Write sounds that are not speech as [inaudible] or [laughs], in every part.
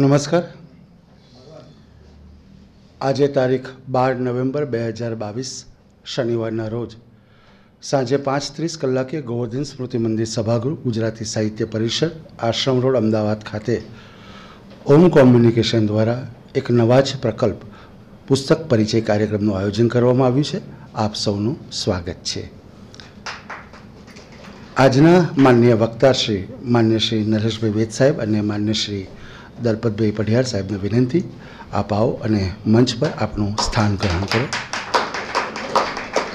નમસ્કાર આજે તારીખ બાર નવેમ્બર બે હજાર બાવીસ શનિવારના રોજ સાંજે પાંચ ત્રીસ કલાકે ગોવર્ધન સ્મૃતિ મંદિર સભાગૃહ ગુજરાતી સાહિત્ય પરિષદ આશ્રમ રોડ અમદાવાદ ખાતે ઓમ કોમ્યુનિકેશન દ્વારા એક નવા જ પ્રકલ્પ પુસ્તક પરિચય કાર્યક્રમનું આયોજન કરવામાં આવ્યું છે આપ સૌનું સ્વાગત છે આજના માન્ય વક્તા શ્રી માન્ય શ્રી નરેશભાઈ વેદ સાહેબ અને માન્ય શ્રી દલપતભાઈ પઢિયાર સાહેબને વિનંતી આપ આવો અને મંચ પર આપનું સ્થાન ગ્રહણ કરો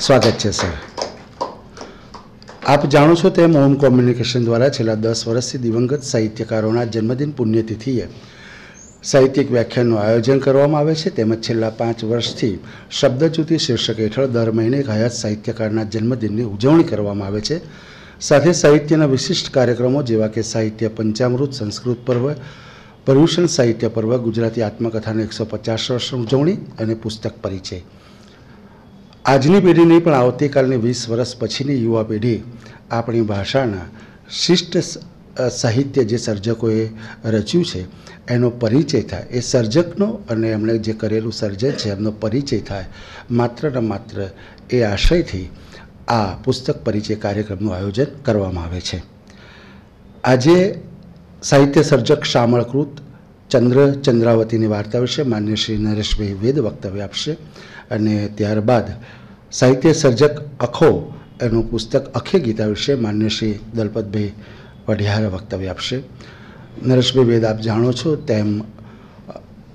સ્વાગત છે સર આપ જાણો છો તેમ ઓમ કોમ્યુનિકેશન દ્વારા છેલ્લા દસ વર્ષથી દિવંગત સાહિત્યકારોના જન્મદિન પુણ્યતિથિએ સાહિત્યિક વ્યાખ્યાનનું આયોજન કરવામાં આવે છે તેમજ છેલ્લા પાંચ વર્ષથી શબ્દચ્યુતિ શીર્ષક હેઠળ દર મહિને એક હયાત સાહિત્યકારના જન્મદિનની ઉજવણી કરવામાં આવે છે સાથે સાહિત્યના વિશિષ્ટ કાર્યક્રમો જેવા કે સાહિત્ય પંચામૃત સંસ્કૃત પર હોય પર્યુષણ સાહિત્ય પર્વ ગુજરાતી આત્મકથાની એકસો પચાસ વર્ષ ઉજવણી અને પુસ્તક પરિચય આજની પેઢી નહીં પણ આવતીકાલની વીસ વર્ષ પછીની યુવા પેઢી આપણી ભાષાના શિષ્ટ સાહિત્ય જે સર્જકોએ રચ્યું છે એનો પરિચય થાય એ સર્જકનો અને એમણે જે કરેલું સર્જન છે એમનો પરિચય થાય માત્ર ને માત્ર એ આશયથી આ પુસ્તક પરિચય કાર્યક્રમનું આયોજન કરવામાં આવે છે આજે સાહિત્ય સર્જક શામળકૃત ચંદ્ર ચંદ્રાવતીની વાર્તા વિશે માન્ય શ્રી નરેશભાઈ વેદ વક્તવ્ય આપશે અને ત્યારબાદ સાહિત્ય સર્જક અખો એનું પુસ્તક અખે ગીતા વિશે માન્ય શ્રી દલપતભાઈ વઢિયાર વક્તવ્ય આપશે નરેશભાઈ વેદ આપ જાણો છો તેમ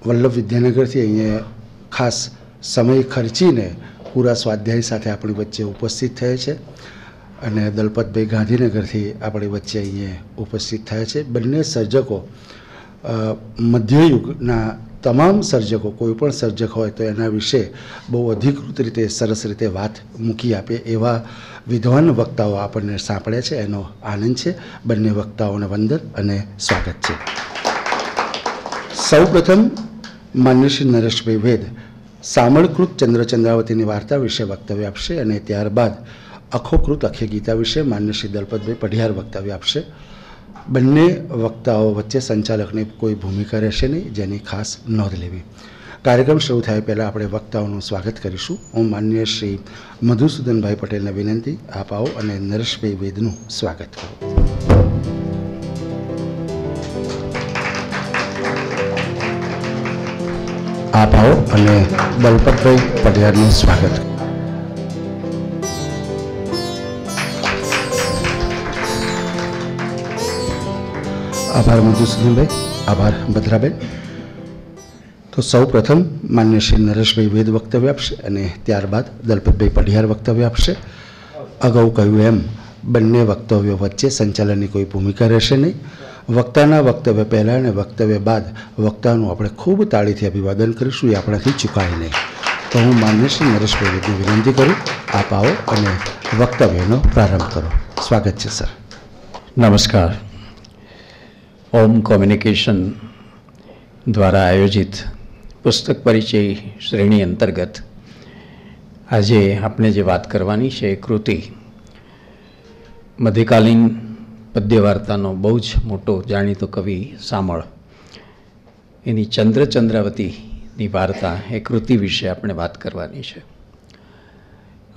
વલ્લભ વિદ્યાનગરથી અહીંયા ખાસ સમય ખર્ચીને પૂરા સ્વાધ્યાય સાથે આપણી વચ્ચે ઉપસ્થિત થયા છે અને દલપતભાઈ ગાંધીનગરથી આપણી વચ્ચે અહીંયા ઉપસ્થિત થયા છે બંને સર્જકો મધ્યયુગના તમામ સર્જકો કોઈ પણ સર્જક હોય તો એના વિશે બહુ અધિકૃત રીતે સરસ રીતે વાત મૂકી આપે એવા વિદ્વાન વક્તાઓ આપણને સાંપડે છે એનો આનંદ છે બંને વક્તાઓને વંદન અને સ્વાગત છે સૌપ્રથમ માન્ય શ્રી નરેશભાઈ વેદ સામળકૃત ચંદ્રચંદ્રાવતીની વાર્તા વિશે વક્તવ્ય આપશે અને ત્યારબાદ આખો કૃત અખે ગીતા વિશે માન્ય શ્રી દલપતભાઈ પઢિયાર વક્તવ્ય આપશે બંને વક્તાઓ વચ્ચે સંચાલકની કોઈ ભૂમિકા રહેશે નહીં જેની ખાસ નોંધ લેવી કાર્યક્રમ શરૂ થયા પહેલાં આપણે વક્તાઓનું સ્વાગત કરીશું હું માન્ય શ્રી મધુસૂદનભાઈ પટેલને વિનંતી આપ આવો અને નરેશભાઈ વેદનું સ્વાગત કરો આપ આવો અને દલપતભાઈ પઢિયારનું સ્વાગત કરો આભાર મંજુ સુધીરભાઈ આભાર ભદ્રાબેન તો સૌ પ્રથમ માન્ય શ્રી નરેશભાઈ વેદ વક્તવ્ય આપશે અને ત્યારબાદ દલપતભાઈ પઢિયાર વક્તવ્ય આપશે અગાઉ કહ્યું એમ બંને વક્તવ્યો વચ્ચે સંચાલનની કોઈ ભૂમિકા રહેશે નહીં વક્તાના વક્તવ્ય પહેલાં અને વક્તવ્ય બાદ વક્તાનું આપણે ખૂબ તાળીથી અભિવાદન કરીશું એ આપણાથી ચૂકાય નહીં તો હું માન્ય શ્રી નરેશભાઈ વેદને વિનંતી કરું આપ આવો અને વક્તવ્યનો પ્રારંભ કરો સ્વાગત છે સર નમસ્કાર ઓમ કોમ્યુનિકેશન દ્વારા આયોજિત પુસ્તક પરિચય શ્રેણી અંતર્ગત આજે આપણે જે વાત કરવાની છે એ કૃતિ મધ્યકાલીન પદ્યવાર્તાનો બહુ જ મોટો જાણીતો કવિ સામળ એની ચંદ્ર ચંદ્રાવતીની વાર્તા એ કૃતિ વિશે આપણે વાત કરવાની છે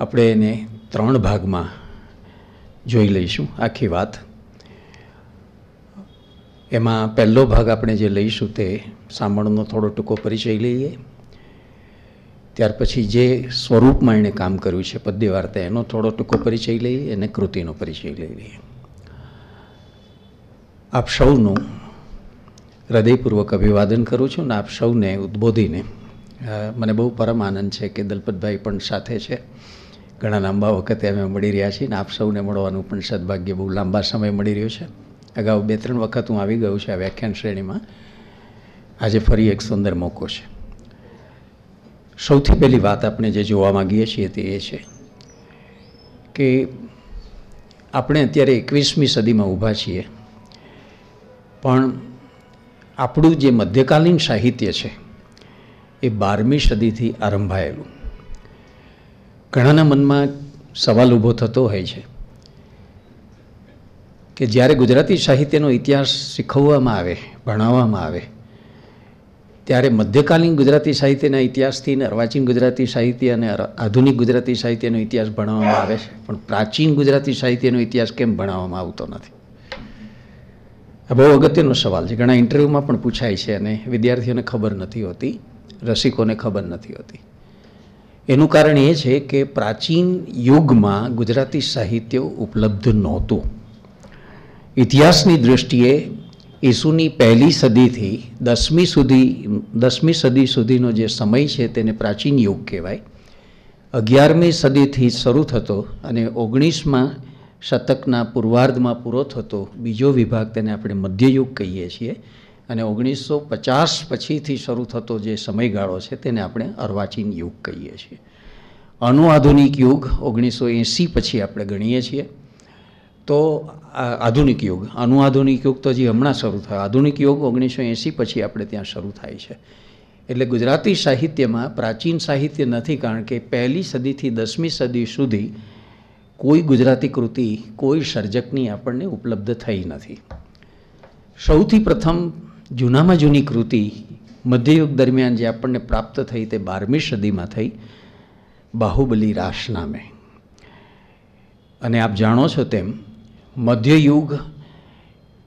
આપણે એને ત્રણ ભાગમાં જોઈ લઈશું આખી વાત એમાં પહેલો ભાગ આપણે જે લઈશું તે સામણનો થોડો ટૂંકો પરિચય લઈએ ત્યાર પછી જે સ્વરૂપમાં એણે કામ કર્યું છે પદ્ય વાર્તા એનો થોડો ટૂંકો પરિચય લઈએ અને કૃતિનો પરિચય લઈ લઈએ આપ સૌનું હૃદયપૂર્વક અભિવાદન કરું છું અને આપ સૌને ઉદ્બોધીને મને બહુ પરમ આનંદ છે કે દલપતભાઈ પણ સાથે છે ઘણા લાંબા વખતે અમે મળી રહ્યા છીએ અને આપ સૌને મળવાનું પણ સદભાગ્ય બહુ લાંબા સમય મળી રહ્યો છે અગાઉ બે ત્રણ વખત હું આવી ગયું છે આ વ્યાખ્યાન શ્રેણીમાં આજે ફરી એક સુંદર મોકો છે સૌથી પહેલી વાત આપણે જે જોવા માગીએ છીએ તે એ છે કે આપણે અત્યારે એકવીસમી સદીમાં ઊભા છીએ પણ આપણું જે મધ્યકાલીન સાહિત્ય છે એ બારમી સદીથી આરંભાયેલું ઘણાના મનમાં સવાલ ઊભો થતો હોય છે કે જ્યારે ગુજરાતી સાહિત્યનો ઇતિહાસ શીખવવામાં આવે ભણાવવામાં આવે ત્યારે મધ્યકાલીન ગુજરાતી સાહિત્યના ઇતિહાસથી અર્વાચીન ગુજરાતી સાહિત્ય અને આધુનિક ગુજરાતી સાહિત્યનો ઇતિહાસ ભણાવવામાં આવે છે પણ પ્રાચીન ગુજરાતી સાહિત્યનો ઇતિહાસ કેમ ભણાવવામાં આવતો નથી આ બહુ અગત્યનો સવાલ છે ઘણા ઇન્ટરવ્યૂમાં પણ પૂછાય છે અને વિદ્યાર્થીઓને ખબર નથી હોતી રસિકોને ખબર નથી હોતી એનું કારણ એ છે કે પ્રાચીન યુગમાં ગુજરાતી સાહિત્ય ઉપલબ્ધ નહોતું ઇતિહાસની દૃષ્ટિએ ઈસુની પહેલી સદીથી દસમી સુધી દસમી સદી સુધીનો જે સમય છે તેને પ્રાચીન યુગ કહેવાય અગિયારમી સદીથી શરૂ થતો અને ઓગણીસમાં શતકના પૂર્વાર્ધમાં પૂરો થતો બીજો વિભાગ તેને આપણે મધ્યયુગ કહીએ છીએ અને ઓગણીસો પચાસ પછીથી શરૂ થતો જે સમયગાળો છે તેને આપણે અર્વાચીન યુગ કહીએ છીએ અનુઆધુનિક યુગ ઓગણીસો એંસી પછી આપણે ગણીએ છીએ તો આધુનિક યુગ અનુઆધુનિક યુગ તો હજી હમણાં શરૂ થયો આધુનિક યુગ ઓગણીસો એંસી પછી આપણે ત્યાં શરૂ થાય છે એટલે ગુજરાતી સાહિત્યમાં પ્રાચીન સાહિત્ય નથી કારણ કે પહેલી સદીથી દસમી સદી સુધી કોઈ ગુજરાતી કૃતિ કોઈ સર્જકની આપણને ઉપલબ્ધ થઈ નથી સૌથી પ્રથમ જૂનામાં જૂની કૃતિ મધ્યયુગ દરમિયાન જે આપણને પ્રાપ્ત થઈ તે બારમી સદીમાં થઈ બાહુબલી રાસ નામે અને આપ જાણો છો તેમ મધ્યયુગ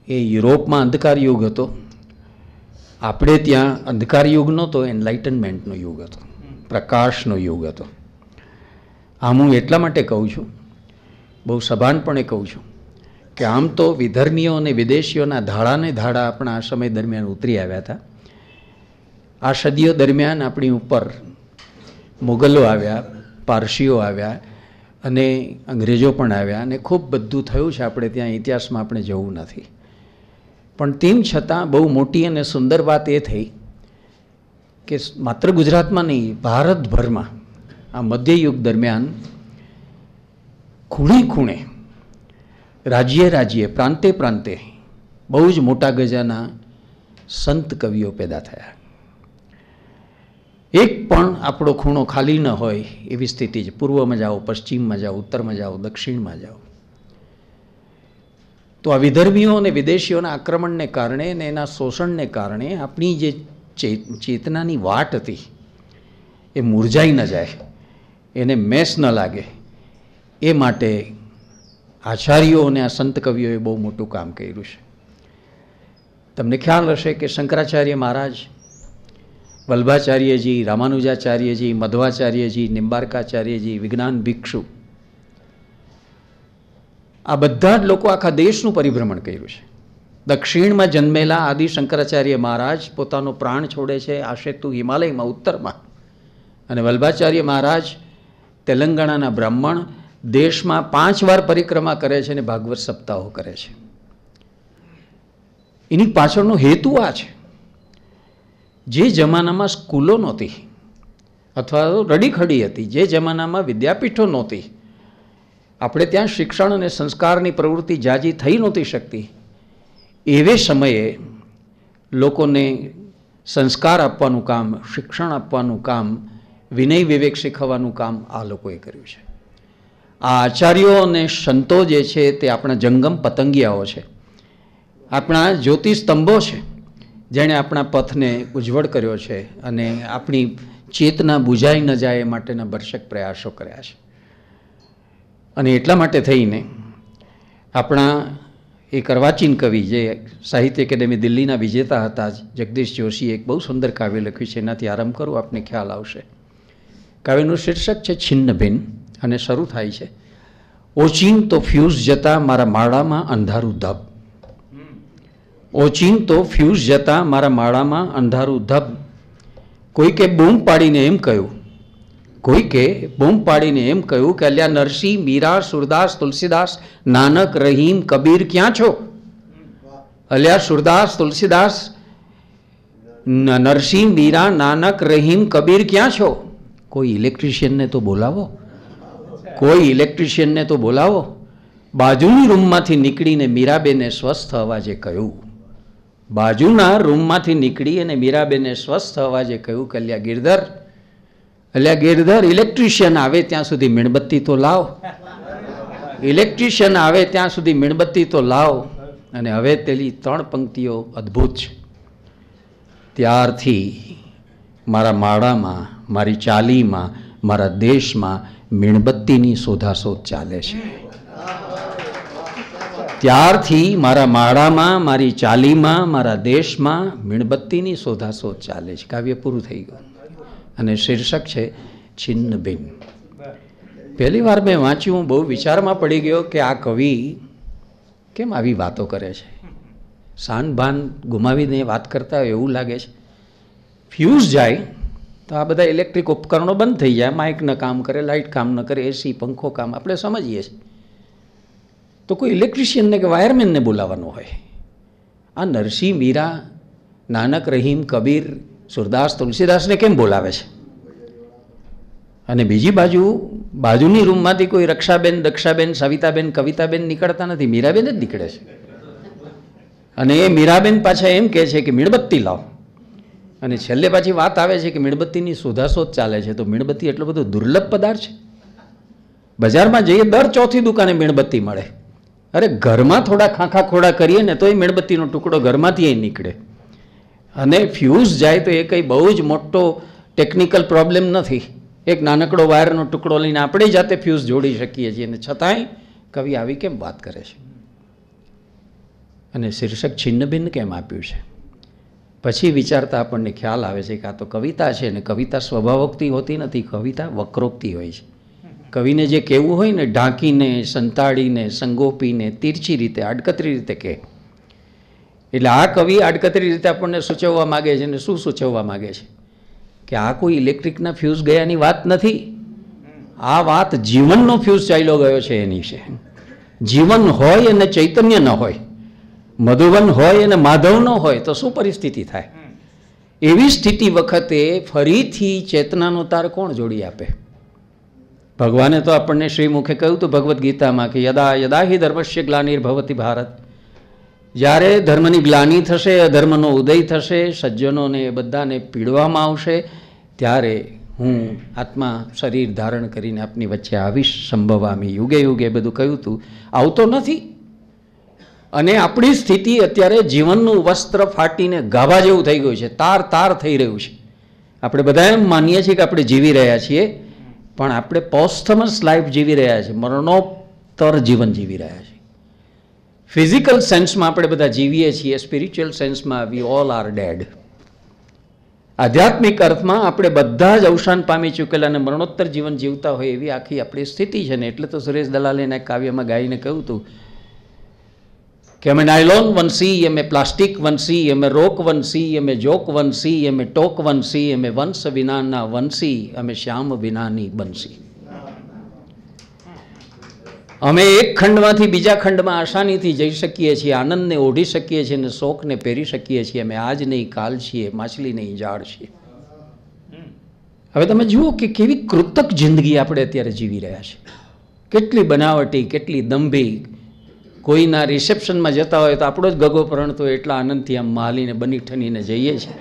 એ યુરોપમાં અંધકાર યુગ હતો આપણે ત્યાં અંધકાર યુગ નહોતો એન્લાઇટનમેન્ટનો યુગ હતો પ્રકાશનો યુગ હતો આમ હું એટલા માટે કહું છું બહુ સભાનપણે કહું છું કે આમ તો વિધર્મીઓ અને વિદેશીઓના ધાડાને ધાડા આપણા આ સમય દરમિયાન ઉતરી આવ્યા હતા આ સદીઓ દરમિયાન આપણી ઉપર મુગલો આવ્યા પારસીઓ આવ્યા અને અંગ્રેજો પણ આવ્યા અને ખૂબ બધું થયું છે આપણે ત્યાં ઇતિહાસમાં આપણે જવું નથી પણ તેમ છતાં બહુ મોટી અને સુંદર વાત એ થઈ કે માત્ર ગુજરાતમાં નહીં ભારતભરમાં આ મધ્યયુગ દરમિયાન ખૂણે ખૂણે રાજ્યે રાજ્યે પ્રાંતે પ્રાંતે બહુ જ મોટા ગજાના સંત કવિઓ પેદા થયા એક પણ આપણો ખૂણો ખાલી ન હોય એવી સ્થિતિ છે પૂર્વમાં જાઓ પશ્ચિમમાં જાઓ ઉત્તરમાં જાઓ દક્ષિણમાં જાઓ તો આ વિધર્મીઓ અને વિદેશીઓના આક્રમણને કારણે અને એના શોષણને કારણે આપણી જે ચેતનાની વાટ હતી એ મૂરઝાઈ ન જાય એને મેસ ન લાગે એ માટે આચાર્યો અને આ સંત કવિઓએ બહુ મોટું કામ કર્યું છે તમને ખ્યાલ હશે કે શંકરાચાર્ય મહારાજ વલ્ભાચાર્યજી રામાનુજાચાર્યજી મધ્વાચાર્યજી નિંબારકાચાર્યજી વિજ્ઞાન ભિક્ષુ આ બધા જ લોકો આખા દેશનું પરિભ્રમણ કર્યું છે દક્ષિણમાં જન્મેલા આદિ શંકરાચાર્ય મહારાજ પોતાનો પ્રાણ છોડે છે આશેતુ હિમાલયમાં ઉત્તરમાં અને વલ્ભાચાર્ય મહારાજ તેલંગાણાના બ્રાહ્મણ દેશમાં પાંચ વાર પરિક્રમા કરે છે અને ભાગવત સપ્તાહો કરે છે એની પાછળનો હેતુ આ છે જે જમાનામાં સ્કૂલો નહોતી અથવા તો રડીખડી હતી જે જમાનામાં વિદ્યાપીઠો નહોતી આપણે ત્યાં શિક્ષણ અને સંસ્કારની પ્રવૃત્તિ જાજી થઈ નહોતી શકતી એવે સમયે લોકોને સંસ્કાર આપવાનું કામ શિક્ષણ આપવાનું કામ વિનય વિવેક શીખવવાનું કામ આ લોકોએ કર્યું છે આ આચાર્યો અને સંતો જે છે તે આપણા જંગમ પતંગિયાઓ છે આપણા જ્યોતિસ્તંભો છે જેણે આપણા પથને ઉજ્જવળ કર્યો છે અને આપણી ચેતના બુજાઈ ન જાય એ માટેના ભરસક પ્રયાસો કર્યા છે અને એટલા માટે થઈને આપણા એ કરવાચીન કવિ જે સાહિત્ય એકેડેમી દિલ્હીના વિજેતા હતા જગદીશ જોશીએ એક બહુ સુંદર કાવ્ય લખ્યું છે એનાથી આરંભ કરું આપને ખ્યાલ આવશે કાવ્યનું શીર્ષક છે છિન્નભિન્ન અને શરૂ થાય છે ઓચિન તો ફ્યુઝ જતાં મારા માળામાં અંધારું ધબ ઓચિંતો ફ્યુઝ જતાં મારા માળામાં અંધારું ધબ કોઈકે બૂમ પાડીને એમ કહ્યું કોઈકે બૂમ પાડીને એમ કહ્યું કે અલ્યા નરસિંહ મીરા સુરદાસ તુલસીદાસ નાનક રહીમ કબીર ક્યાં છો અલ્યા સુરદાસ તુલસીદાસ નરસિંહ મીરા નાનક રહીમ કબીર ક્યાં છો કોઈ ઇલેક્ટ્રિશિયનને તો બોલાવો કોઈ ઇલેક્ટ્રિશિયનને તો બોલાવો બાજુની રૂમમાંથી નીકળીને મીરાબેને સ્વસ્થ અવાજે કહ્યું બાજુના રૂમમાંથી નીકળી અને મીરાબેને સ્વસ્થ જે કહ્યું કે અલ્યા ગિરધર અલ્યા ગિરધર ઇલેક્ટ્રિશિયન આવે ત્યાં સુધી મીણબત્તી તો લાવ ઇલેક્ટ્રિશિયન આવે ત્યાં સુધી મીણબત્તી તો લાવ અને હવે તેની ત્રણ પંક્તિઓ અદ્ભુત છે ત્યારથી મારા માળામાં મારી ચાલીમાં મારા દેશમાં મીણબત્તીની શોધાશોધ ચાલે છે ત્યારથી મારા માળામાં મારી ચાલીમાં મારા દેશમાં મીણબત્તીની શોધાશોધ ચાલે છે કાવ્ય પૂરું થઈ ગયું અને શીર્ષક છે છિન્ન ભિન્ન પહેલી વાર મેં વાંચ્યું બહુ વિચારમાં પડી ગયો કે આ કવિ કેમ આવી વાતો કરે છે સાન ભાન ગુમાવીને વાત કરતા હોય એવું લાગે છે ફ્યુઝ જાય તો આ બધા ઇલેક્ટ્રિક ઉપકરણો બંધ થઈ જાય માઇક ન કામ કરે લાઇટ કામ ન કરે એસી પંખો કામ આપણે સમજીએ છીએ તો કોઈ ઇલેક્ટ્રિશિયનને કે વાયરમેનને બોલાવવાનો હોય આ નરસિંહ મીરા નાનક રહીમ કબીર સુરદાસ તુલસીદાસને કેમ બોલાવે છે અને બીજી બાજુ બાજુની રૂમમાંથી કોઈ રક્ષાબેન દક્ષાબેન સવિતાબેન કવિતાબેન નીકળતા નથી મીરાબેન જ નીકળે છે અને એ મીરાબેન પાછા એમ કહે છે કે મીણબત્તી લાવ અને છેલ્લે પાછી વાત આવે છે કે મીણબત્તીની શોધાશોધ ચાલે છે તો મીણબત્તી એટલો બધો દુર્લભ પદાર્થ છે બજારમાં જઈએ દર ચોથી દુકાને મીણબત્તી મળે અરે ઘરમાં થોડા ખાંખા ખોડા કરીએ ને તો એ મીણબત્તીનો ટુકડો ઘરમાંથી નીકળે અને ફ્યુઝ જાય તો એ કંઈ બહુ જ મોટો ટેકનિકલ પ્રોબ્લેમ નથી એક નાનકડો વાયરનો ટુકડો લઈને આપણે જાતે ફ્યુઝ જોડી શકીએ છીએ અને છતાંય કવિ આવી કેમ વાત કરે છે અને શીર્ષક છિન્નભિન્ન કેમ આપ્યું છે પછી વિચારતા આપણને ખ્યાલ આવે છે કે આ તો કવિતા છે અને કવિતા સ્વભાવોક્તિ હોતી નથી કવિતા વક્રોક્તિ હોય છે કવિને જે કહેવું હોય ને ઢાંકીને સંતાડીને સંગોપીને તિરછી રીતે આડકતરી રીતે કહે એટલે આ કવિ આડકતરી રીતે આપણને સૂચવવા માગે છે ને શું સૂચવવા માગે છે કે આ કોઈ ઇલેક્ટ્રિકના ફ્યુઝ ગયાની વાત નથી આ વાત જીવનનો ફ્યુઝ ચાલ્યો ગયો છે એની છે જીવન હોય અને ચૈતન્ય ન હોય મધુવન હોય અને માધવ ન હોય તો શું પરિસ્થિતિ થાય એવી સ્થિતિ વખતે ફરીથી ચેતનાનો તાર કોણ જોડી આપે ભગવાને તો આપણને શ્રીમુખે કહ્યું તો ભગવદ્ ગીતામાં કે યદા યદા હિ ધર્મસ્ય ગ્લાનિર્ભવતી ભારત જ્યારે ધર્મની ગ્લાનિ થશે અધર્મનો ઉદય થશે સજ્જનોને બધાને પીડવામાં આવશે ત્યારે હું આત્મા શરીર ધારણ કરીને આપની વચ્ચે આવીશ સંભવામી યુગે યુગે બધું કહ્યું હતું આવતો નથી અને આપણી સ્થિતિ અત્યારે જીવનનું વસ્ત્ર ફાટીને ગાભા જેવું થઈ ગયું છે તાર તાર થઈ રહ્યું છે આપણે બધા એમ માનીએ છીએ કે આપણે જીવી રહ્યા છીએ પણ આપણે પોસ્થમસ લાઈફ જીવી રહ્યા છીએ મરણોત્તર જીવન જીવી રહ્યા છીએ ફિઝિકલ સેન્સમાં આપણે બધા જીવીએ છીએ સ્પિરિચ્યુઅલ સેન્સમાં વી ઓલ આર ડેડ આધ્યાત્મિક અર્થમાં આપણે બધા જ અવસાન પામી ચૂકેલા અને મરણોત્તર જીવન જીવતા હોય એવી આખી આપણી સ્થિતિ છે ને એટલે તો સુરેશ દલાલે એના કાવ્યમાં ગાઈને કહ્યું હતું કે અમે નાયલોન વંશી સી પ્લાસ્ટિક વંશી સી રોક વંશી સી જોક વંશી સી ટોક વંશી સી વંશ વિનાના વંશી અમે શ્યામ વિનાની બનશી અમે એક ખંડમાંથી બીજા ખંડમાં આસાનીથી જઈ શકીએ છીએ આનંદને ઓઢી શકીએ છીએ અને શોકને પહેરી શકીએ છીએ અમે આજ નહીં કાલ છીએ માછલી નહીં ઝાડ છીએ હવે તમે જુઓ કે કેવી કૃતક જિંદગી આપણે અત્યારે જીવી રહ્યા છીએ કેટલી બનાવટી કેટલી દંભી કોઈના રિસેપ્શનમાં જતા હોય તો આપણો જ ગગો પરણતો એટલા આનંદથી આમ માલીને બની ઠનીને જઈએ છીએ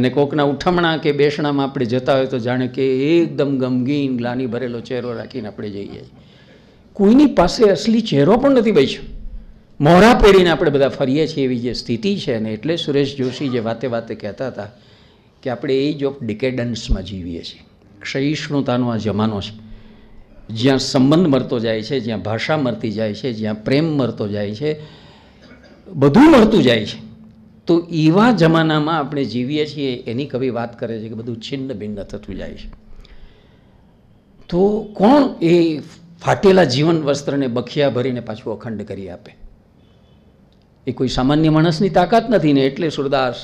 અને કોકના ઉઠમણા કે બેસણામાં આપણે જતા હોય તો જાણે કે એકદમ ગમગીન ગ્લાની ભરેલો ચહેરો રાખીને આપણે જઈએ છીએ કોઈની પાસે અસલી ચહેરો પણ નથી બેસ્યો મોરા પેઢીને આપણે બધા ફરીએ છીએ એવી જે સ્થિતિ છે ને એટલે સુરેશ જોશી જે વાતે વાતે કહેતા હતા કે આપણે એજ ઓફ ડિકેડન્સમાં જીવીએ છીએ ક્ષયિષ્ણુતાનો આ જમાનો છે જ્યાં સંબંધ મરતો જાય છે જ્યાં ભાષા મરતી જાય છે જ્યાં પ્રેમ મરતો જાય છે બધું મળતું જાય છે તો એવા જમાનામાં આપણે જીવીએ છીએ એની કવિ વાત કરે છે કે બધું છિન્ન ભિન્ન થતું જાય છે તો કોણ એ ફાટેલા જીવન વસ્ત્રને બખિયા ભરીને પાછું અખંડ કરી આપે એ કોઈ સામાન્ય માણસની તાકાત નથી ને એટલે સુરદાસ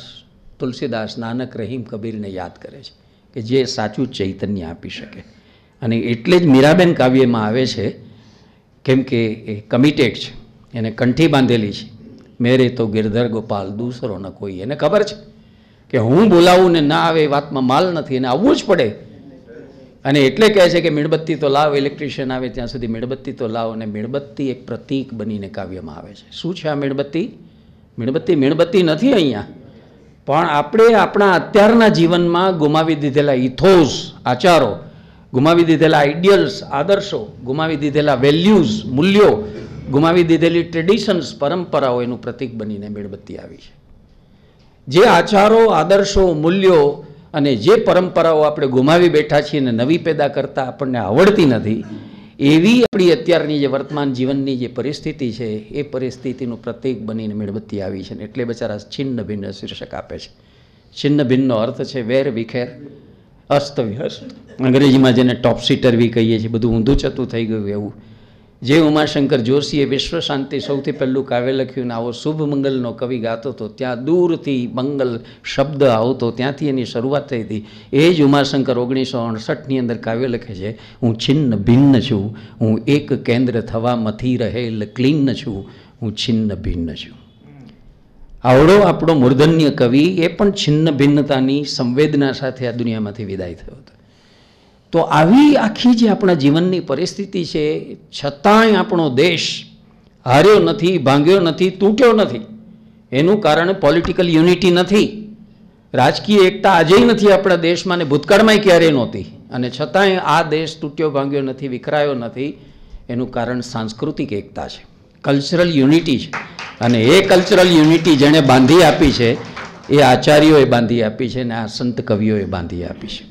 તુલસીદાસ નાનક રહીમ કબીરને યાદ કરે છે કે જે સાચું ચૈતન્ય આપી શકે અને એટલે જ મીરાબેન કાવ્યમાં આવે છે કેમ કે એ કમિટેડ છે એને કંઠી બાંધેલી છે મેરે તો ગિરધર ગોપાલ દૂસરો ન કોઈ એને ખબર છે કે હું બોલાવું ને ના આવે એ વાતમાં માલ નથી એને આવવું જ પડે અને એટલે કહે છે કે મીણબત્તી તો લાવ ઇલેક્ટ્રિશિયન આવે ત્યાં સુધી મીણબત્તી તો લાવ અને મીણબત્તી એક પ્રતીક બનીને કાવ્યમાં આવે છે શું છે આ મીણબત્તી મીણબત્તી મીણબત્તી નથી અહીંયા પણ આપણે આપણા અત્યારના જીવનમાં ગુમાવી દીધેલા ઇથોસ આચારો ગુમાવી દીધેલા આઈડિયલ્સ આદર્શો ગુમાવી દીધેલા વેલ્યુઝ મૂલ્યો ગુમાવી દીધેલી ટ્રેડિશન્સ પરંપરાઓ એનું પ્રતિક બનીને મીણબત્તી આવી છે જે આચારો આદર્શો મૂલ્યો અને જે પરંપરાઓ આપણે ગુમાવી બેઠા છીએ અને નવી પેદા કરતા આપણને આવડતી નથી એવી આપણી અત્યારની જે વર્તમાન જીવનની જે પરિસ્થિતિ છે એ પરિસ્થિતિનું પ્રતિક બનીને મીણબત્તી આવી છે ને એટલે બચારા છિન્ન ભિન્ન શીર્ષક આપે છે છિન્ન ભિન્નનો અર્થ છે વેર વિખેર અસ્તવ્યસ્ત અંગ્રેજીમાં જેને ટોપસી ટર્વી કહીએ છીએ બધું ઊંધું ચતું થઈ ગયું એવું જે ઉમાશંકર જોશીએ વિશ્વ શાંતિ સૌથી પહેલું કાવ્ય લખ્યું ને આવો શુભ મંગલનો કવિ ગાતો હતો ત્યાં દૂરથી મંગલ શબ્દ આવતો ત્યાંથી એની શરૂઆત થઈ હતી એ જ ઉમાશંકર ઓગણીસો અડસઠની અંદર કાવ્ય લખે છે હું છિન્ન ભિન્ન છું હું એક કેન્દ્ર થવા મથી રહેલ ક્લિન્ન છું હું છિન્ન ભિન્ન છું આવડો આપણો મૂર્ધન્ય કવિ એ પણ છિન્ન ભિન્નતાની સંવેદના સાથે આ દુનિયામાંથી વિદાય થયો હતો તો આવી આખી જે આપણા જીવનની પરિસ્થિતિ છે છતાંય આપણો દેશ હાર્યો નથી ભાંગ્યો નથી તૂટ્યો નથી એનું કારણ પોલિટિકલ યુનિટી નથી રાજકીય એકતા આજેય નથી આપણા દેશમાં ને ભૂતકાળમાંય ક્યારેય નહોતી અને છતાંય આ દેશ તૂટ્યો ભાંગ્યો નથી વિખરાયો નથી એનું કારણ સાંસ્કૃતિક એકતા છે કલ્ચરલ યુનિટી છે અને એ કલ્ચરલ યુનિટી જેણે બાંધી આપી છે એ આચાર્યોએ બાંધી આપી છે અને આ સંત કવિઓએ બાંધી આપી છે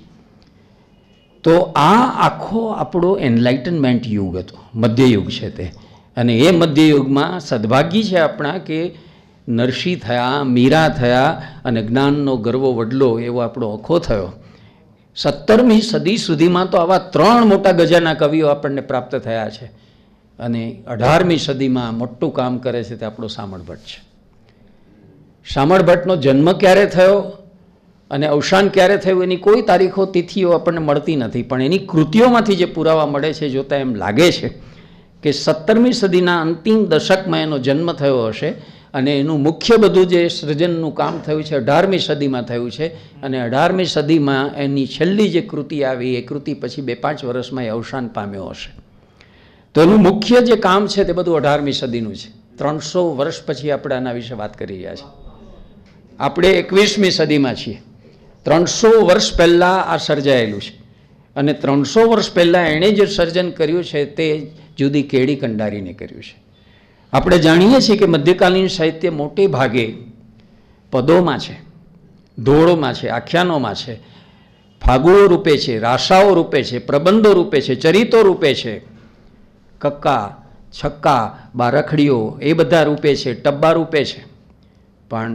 તો આ આખો આપણો એનલાઇટનમેન્ટ યુગ હતો મધ્યયુગ છે તે અને એ મધ્યયુગમાં સદભાગી છે આપણા કે નરસિંહ થયા મીરા થયા અને જ્ઞાનનો ગર્વો વડલો એવો આપણો અખો થયો સત્તરમી સદી સુધીમાં તો આવા ત્રણ મોટા ગજાના કવિઓ આપણને પ્રાપ્ત થયા છે અને અઢારમી સદીમાં મોટું કામ કરે છે તે આપણો સામળભટ્ટ છે સામળભટ્ટનો જન્મ ક્યારે થયો અને અવસાન ક્યારે થયું એની કોઈ તારીખો તિથિઓ આપણને મળતી નથી પણ એની કૃતિઓમાંથી જે પુરાવા મળે છે જોતાં એમ લાગે છે કે સત્તરમી સદીના અંતિમ દશકમાં એનો જન્મ થયો હશે અને એનું મુખ્ય બધું જે સૃજનનું કામ થયું છે અઢારમી સદીમાં થયું છે અને અઢારમી સદીમાં એની છેલ્લી જે કૃતિ આવી એ કૃતિ પછી બે પાંચ વર્ષમાં એ અવસાન પામ્યો હશે તો એનું મુખ્ય જે કામ છે તે બધું અઢારમી સદીનું છે ત્રણસો વર્ષ પછી આપણે આના વિશે વાત કરી રહ્યા છીએ આપણે એકવીસમી સદીમાં છીએ ત્રણસો વર્ષ પહેલાં આ સર્જાયેલું છે અને ત્રણસો વર્ષ પહેલાં એણે જે સર્જન કર્યું છે તે જુદી કેળી કંડારીને કર્યું છે આપણે જાણીએ છીએ કે મધ્યકાલીન સાહિત્ય મોટે ભાગે પદોમાં છે ધોળોમાં છે આખ્યાનોમાં છે ફાગુઓ રૂપે છે રાસાઓ રૂપે છે પ્રબંધો રૂપે છે ચરિતો રૂપે છે કક્કા છક્કા બારખડીઓ એ બધા રૂપે છે ટબ્બા રૂપે છે પણ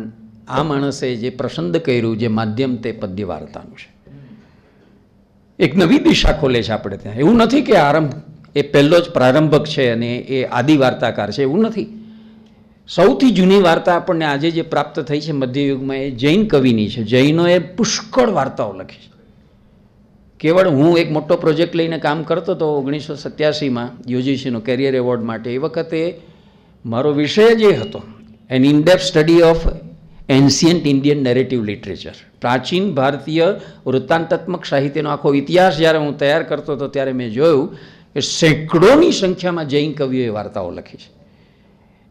આ માણસે જે પ્રસંદ કર્યું જે માધ્યમ તે પદ્ય વાર્તાનું છે એક નવી દિશા ખોલે છે આપણે ત્યાં એવું નથી કે આરંભ એ પહેલો જ પ્રારંભક છે અને એ આદિ વાર્તાકાર છે એવું નથી સૌથી જૂની વાર્તા આપણને આજે જે પ્રાપ્ત થઈ છે મધ્યયુગમાં એ જૈન કવિની છે જૈનોએ પુષ્કળ વાર્તાઓ લખી છે કેવળ હું એક મોટો પ્રોજેક્ટ લઈને કામ કરતો હતો ઓગણીસો સત્યાસીમાં યુજીસીનો કેરિયર એવોર્ડ માટે એ વખતે મારો વિષય જે હતો an in depth study of ancient Indian narrative literature પ્રાચીન ભારતીય વૃત્તાંતાત્મક સાહિત્યનો આખો ઇતિહાસ જ્યારે હું તૈયાર કરતો હતો ત્યારે મેં જોયું કે સેંકડોની સંખ્યામાં જૈન કવિઓએ વાર્તાઓ લખી છે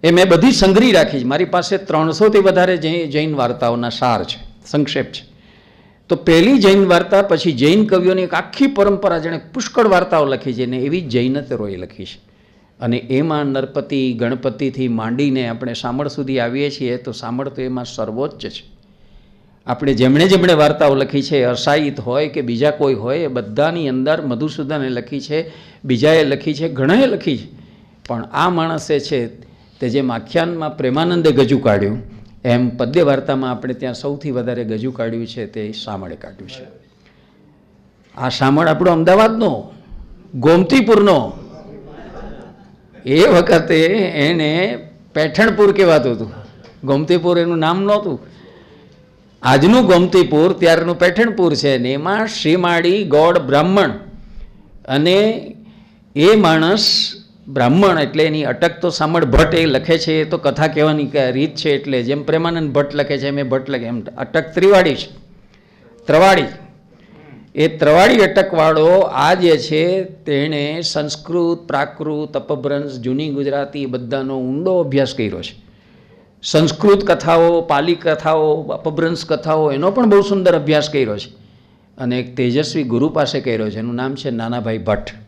એ મેં બધી સંગ્રહી રાખી છે મારી પાસે ત્રણસોથી વધારે જૈન જૈન વાર્તાઓના સાર છે સંક્ષેપ છે તો પહેલી જૈન વાર્તા પછી જૈન કવિઓની એક આખી પરંપરા જેણે પુષ્કળ વાર્તાઓ લખી છે ને એવી જૈનતરોએ લખી છે અને એમાં નરપતિ ગણપતિથી માંડીને આપણે સામળ સુધી આવીએ છીએ તો સામળ તો એમાં સર્વોચ્ચ છે આપણે જેમણે જેમણે વાર્તાઓ લખી છે અસાયિત હોય કે બીજા કોઈ હોય એ બધાની અંદર મધુસૂદને લખી છે બીજાએ લખી છે ઘણાએ લખી છે પણ આ માણસે છે તે જેમ આખ્યાનમાં પ્રેમાનંદે ગજુ કાઢ્યું એમ પદ્ય વાર્તામાં આપણે ત્યાં સૌથી વધારે ગજુ કાઢ્યું છે તે શામળે કાઢ્યું છે આ શામળ આપણો અમદાવાદનો ગોમતીપુરનો એ વખતે એને પેઠણપુર કહેવાતું હતું ગોમતીપુર એનું નામ નહોતું આજનું ગોમતીપુર ત્યારનું પેઠણપુર છે ને એમાં શ્રીમાળી ગોડ બ્રાહ્મણ અને એ માણસ બ્રાહ્મણ એટલે એની અટક તો સામળ ભટ્ટ એ લખે છે એ તો કથા કહેવાની રીત છે એટલે જેમ પ્રેમાનંદ ભટ્ટ લખે છે મેં ભટ્ટ લખે એમ અટક ત્રિવાડી છે ત્રવાડી એ ત્રવાડી અટકવાળો આ જે છે તેણે સંસ્કૃત પ્રાકૃત અપભ્રંશ જૂની ગુજરાતી બધાનો ઊંડો અભ્યાસ કર્યો છે સંસ્કૃત કથાઓ પાલી કથાઓ અપભ્રંશ કથાઓ એનો પણ બહુ સુંદર અભ્યાસ કર્યો છે અને એક તેજસ્વી ગુરુ પાસે કર્યો છે એનું નામ છે નાનાભાઈ ભટ્ટ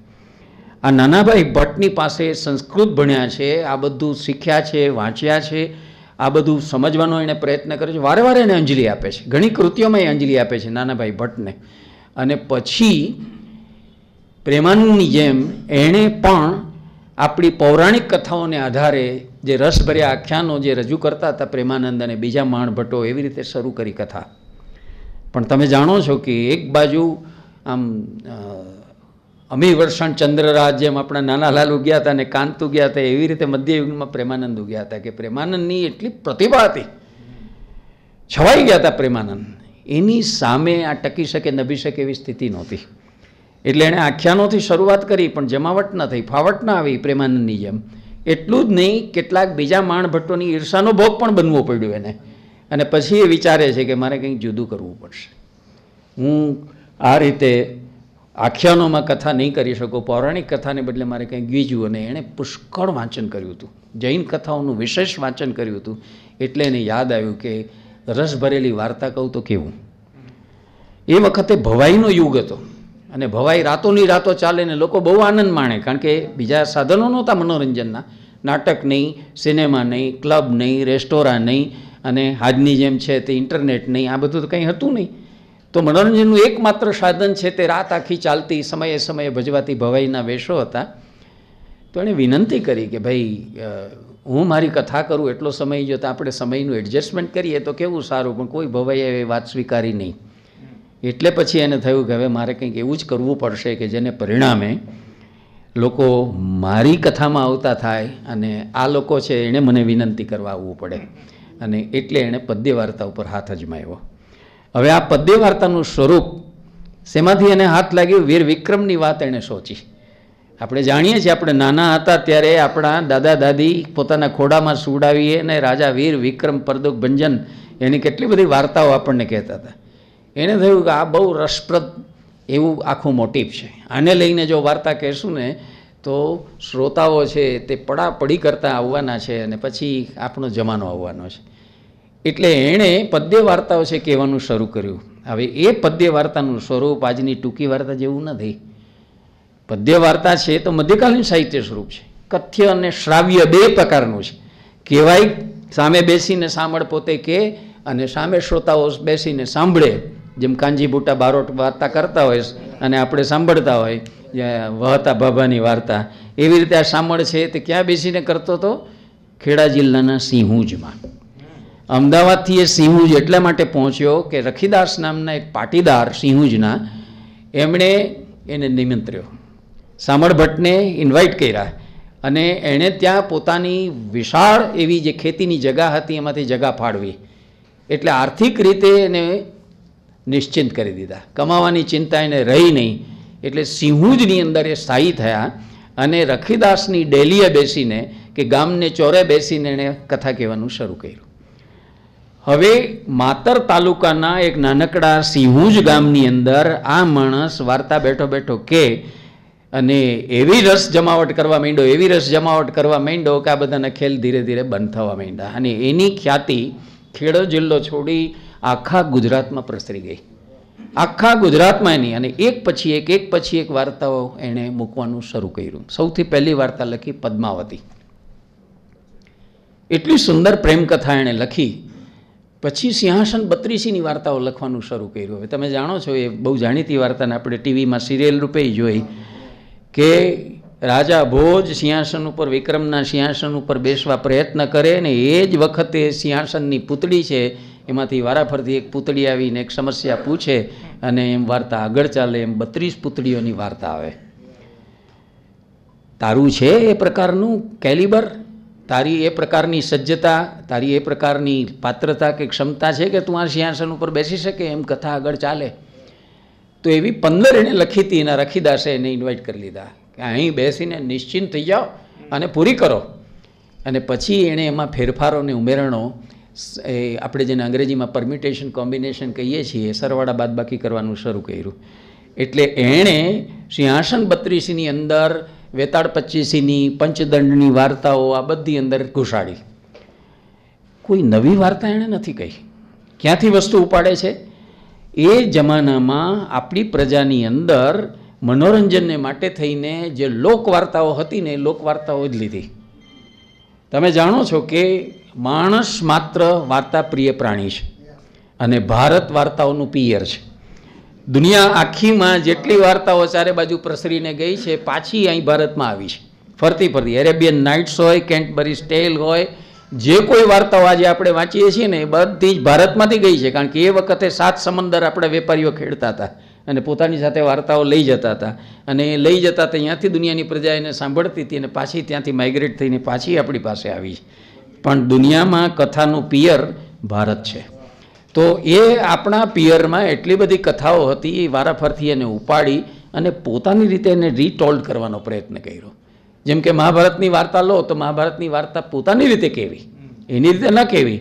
આ નાનાભાઈ ભટ્ટની પાસે સંસ્કૃત ભણ્યા છે આ બધું શીખ્યા છે વાંચ્યા છે આ બધું સમજવાનો એણે પ્રયત્ન કર્યો છે વારે વારે એને અંજલિ આપે છે ઘણી કૃતિઓમાં એ અંજલિ આપે છે નાનાભાઈ ભટ્ટને અને પછી પ્રેમાનંદની જેમ એણે પણ આપણી પૌરાણિક કથાઓને આધારે જે રસભર્યા આખ્યાનો જે રજૂ કરતા હતા પ્રેમાનંદ અને બીજા માણભટ્ટો એવી રીતે શરૂ કરી કથા પણ તમે જાણો છો કે એક બાજુ આમ અમે વર્ષણ ચંદ્રરાજ જેમ આપણા નાના લાલ ઉગ્યા હતા અને કાંત ગયા હતા એવી રીતે મધ્યયુગમાં પ્રેમાનંદ ઉગ્યા હતા કે પ્રેમાનંદની એટલી પ્રતિભા હતી છવાઈ ગયા હતા પ્રેમાનંદ એની સામે આ ટકી શકે નભી શકે એવી સ્થિતિ નહોતી એટલે એણે આખ્યાનોથી શરૂઆત કરી પણ જમાવટ ન થઈ ફાવટ ન આવી પ્રેમાનંદની જેમ એટલું જ નહીં કેટલાક બીજા માણભટ્ટોની ઈર્ષાનો ભોગ પણ બનવો પડ્યો એને અને પછી એ વિચારે છે કે મારે કંઈક જુદું કરવું પડશે હું આ રીતે આખ્યાનોમાં કથા નહીં કરી શકો પૌરાણિક કથાને બદલે મારે કંઈ ગીજવું અને એણે પુષ્કળ વાંચન કર્યું હતું જૈન કથાઓનું વિશેષ વાંચન કર્યું હતું એટલે એને યાદ આવ્યું કે રસ ભરેલી વાર્તા કહું તો કેવું એ વખતે ભવાઈનો યુગ હતો અને ભવાઈ રાતોની રાતો ચાલે ને લોકો બહુ આનંદ માણે કારણ કે બીજા સાધનો નહોતા મનોરંજનના નાટક નહીં સિનેમા નહીં ક્લબ નહીં રેસ્ટોરાં નહીં અને આજની જેમ છે તે ઇન્ટરનેટ નહીં આ બધું તો કંઈ હતું નહીં તો મનોરંજનનું એકમાત્ર સાધન છે તે રાત આખી ચાલતી સમયે સમયે ભજવાતી ભવાઈના વેશો હતા તો એણે વિનંતી કરી કે ભાઈ હું મારી કથા કરું એટલો સમય જો તો આપણે સમયનું એડજસ્ટમેન્ટ કરીએ તો કેવું સારું પણ કોઈ ભવાઈએ એ વાત સ્વીકારી નહીં એટલે પછી એને થયું કે હવે મારે કંઈક એવું જ કરવું પડશે કે જેને પરિણામે લોકો મારી કથામાં આવતા થાય અને આ લોકો છે એણે મને વિનંતી કરવા આવવું પડે અને એટલે એણે પદ્ય વાર્તા ઉપર હાથ અજમાવ્યો હવે આ પદ્ય વાર્તાનું સ્વરૂપ શેમાંથી એને હાથ લાગ્યું વીર વિક્રમની વાત એણે સોચી આપણે જાણીએ છીએ આપણે નાના હતા ત્યારે આપણા દાદા દાદી પોતાના ખોડામાં સુવડાવીએ અને રાજા વીર વિક્રમ પરદુક ભંજન એની કેટલી બધી વાર્તાઓ આપણને કહેતા હતા એણે થયું કે આ બહુ રસપ્રદ એવું આખું મોટિવ છે આને લઈને જો વાર્તા કહેશું ને તો શ્રોતાઓ છે તે પડાપડી કરતાં આવવાના છે અને પછી આપણો જમાનો આવવાનો છે એટલે એણે પદ્ય વાર્તાઓ છે કહેવાનું શરૂ કર્યું હવે એ પદ્ય વાર્તાનું સ્વરૂપ આજની ટૂંકી વાર્તા જેવું નથી પદ્ય વાર્તા છે તો મધ્યકાલીન સાહિત્ય સ્વરૂપ છે કથ્ય અને શ્રાવ્ય બે પ્રકારનું છે કહેવાય સામે બેસીને સાંભળ પોતે કે અને સામે શ્રોતાઓ બેસીને સાંભળે જેમ કાંજી બુટા બારોટ વાર્તા કરતા હોય અને આપણે સાંભળતા હોય વહતા ભાભાની વાર્તા એવી રીતે આ સાંભળ છે તે ક્યાં બેસીને કરતો હતો ખેડા જિલ્લાના સિંહુજમાં અમદાવાદથી એ સિંહુજ એટલા માટે પહોંચ્યો કે રખીદાસ નામના એક પાટીદાર સિંહુજના એમણે એને નિમંત્ર્યો સામળ ભટ્ટને ઇન્વાઇટ કર્યા અને એણે ત્યાં પોતાની વિશાળ એવી જે ખેતીની જગા હતી એમાંથી જગા ફાળવી એટલે આર્થિક રીતે એને નિશ્ચિંત કરી દીધા કમાવાની ચિંતા એને રહી નહીં એટલે સિંહુજની અંદર એ સ્થાયી થયા અને રખીદાસની ડેલીએ બેસીને કે ગામને ચોરે બેસીને એણે કથા કહેવાનું શરૂ કર્યું હવે માતર તાલુકાના એક નાનકડા સિંહુજ ગામની અંદર આ માણસ વાર્તા બેઠો બેઠો કે અને એવી રસ જમાવટ કરવા માંડ્યો એવી રસ જમાવટ કરવા માંડ્યો કે આ બધાના ખેલ ધીરે ધીરે બંધ થવા માંડ્યા અને એની ખ્યાતિ ખેડો જિલ્લો છોડી આખા ગુજરાતમાં પ્રસરી ગઈ આખા ગુજરાતમાં એની અને એક પછી એક એક પછી એક વાર્તાઓ એણે મૂકવાનું શરૂ કર્યું સૌથી પહેલી વાર્તા લખી પદ્માવતી એટલી સુંદર પ્રેમકથા એણે લખી પછી સિંહાસન બત્રીસીની વાર્તાઓ લખવાનું શરૂ કર્યું હવે તમે જાણો છો એ બહુ જાણીતી વાર્તાને આપણે ટીવીમાં સિરિયલ રૂપે જોઈ કે રાજા ભોજ સિંહાસન ઉપર વિક્રમના સિંહાસન ઉપર બેસવા પ્રયત્ન કરે ને એ જ વખતે સિંહાસનની પૂતળી છે એમાંથી વારાફરતી એક પૂતળી આવીને એક સમસ્યા પૂછે અને એમ વાર્તા આગળ ચાલે એમ બત્રીસ પૂતળીઓની વાર્તા આવે તારું છે એ પ્રકારનું કેલિબર તારી એ પ્રકારની સજ્જતા તારી એ પ્રકારની પાત્રતા કે ક્ષમતા છે કે તું આ સિંહાસન ઉપર બેસી શકે એમ કથા આગળ ચાલે તો એવી પંદર એણે લખી હતી એના રખીદાસે એને ઇન્વાઇટ કરી લીધા કે અહીં બેસીને નિશ્ચિંત થઈ જાઓ અને પૂરી કરો અને પછી એણે એમાં ફેરફારો અને ઉમેરણો એ આપણે જેને અંગ્રેજીમાં પરમિટેશન કોમ્બિનેશન કહીએ છીએ સરવાળા બાદબાકી કરવાનું શરૂ કર્યું એટલે એણે સિંહાસન બત્રીસની અંદર વેતાળ પચીસીની પંચદંડની વાર્તાઓ આ બધી અંદર ઘુસાડી કોઈ નવી વાર્તા એણે નથી કહી ક્યાંથી વસ્તુ ઉપાડે છે એ જમાનામાં આપણી પ્રજાની અંદર મનોરંજનને માટે થઈને જે લોકવાર્તાઓ હતી ને એ લોકવાર્તાઓ જ લીધી તમે જાણો છો કે માણસ માત્ર વાર્તા પ્રિય પ્રાણી છે અને ભારત વાર્તાઓનું પિયર છે દુનિયા આખીમાં જેટલી વાર્તાઓ ચારે બાજુ પ્રસરીને ગઈ છે પાછી અહીં ભારતમાં આવી છે ફરતી ફરતી એરેબિયન નાઇટ્સ હોય કેન્ટબરી સ્ટેલ હોય જે કોઈ વાર્તાઓ આજે આપણે વાંચીએ છીએ ને એ બધી જ ભારતમાંથી ગઈ છે કારણ કે એ વખતે સાત સમંદર આપણે વેપારીઓ ખેડતા હતા અને પોતાની સાથે વાર્તાઓ લઈ જતા હતા અને એ લઈ જતા હતા ત્યાંથી દુનિયાની પ્રજા એને સાંભળતી હતી અને પાછી ત્યાંથી માઇગ્રેટ થઈને પાછી આપણી પાસે આવી પણ દુનિયામાં કથાનું પિયર ભારત છે તો એ આપણા પિયરમાં એટલી બધી કથાઓ હતી એ વારાફરથી એને ઉપાડી અને પોતાની રીતે એને રીટોલ્ડ કરવાનો પ્રયત્ન કર્યો જેમ કે મહાભારતની વાર્તા લો તો મહાભારતની વાર્તા પોતાની રીતે કહેવી એની રીતે ન કહેવી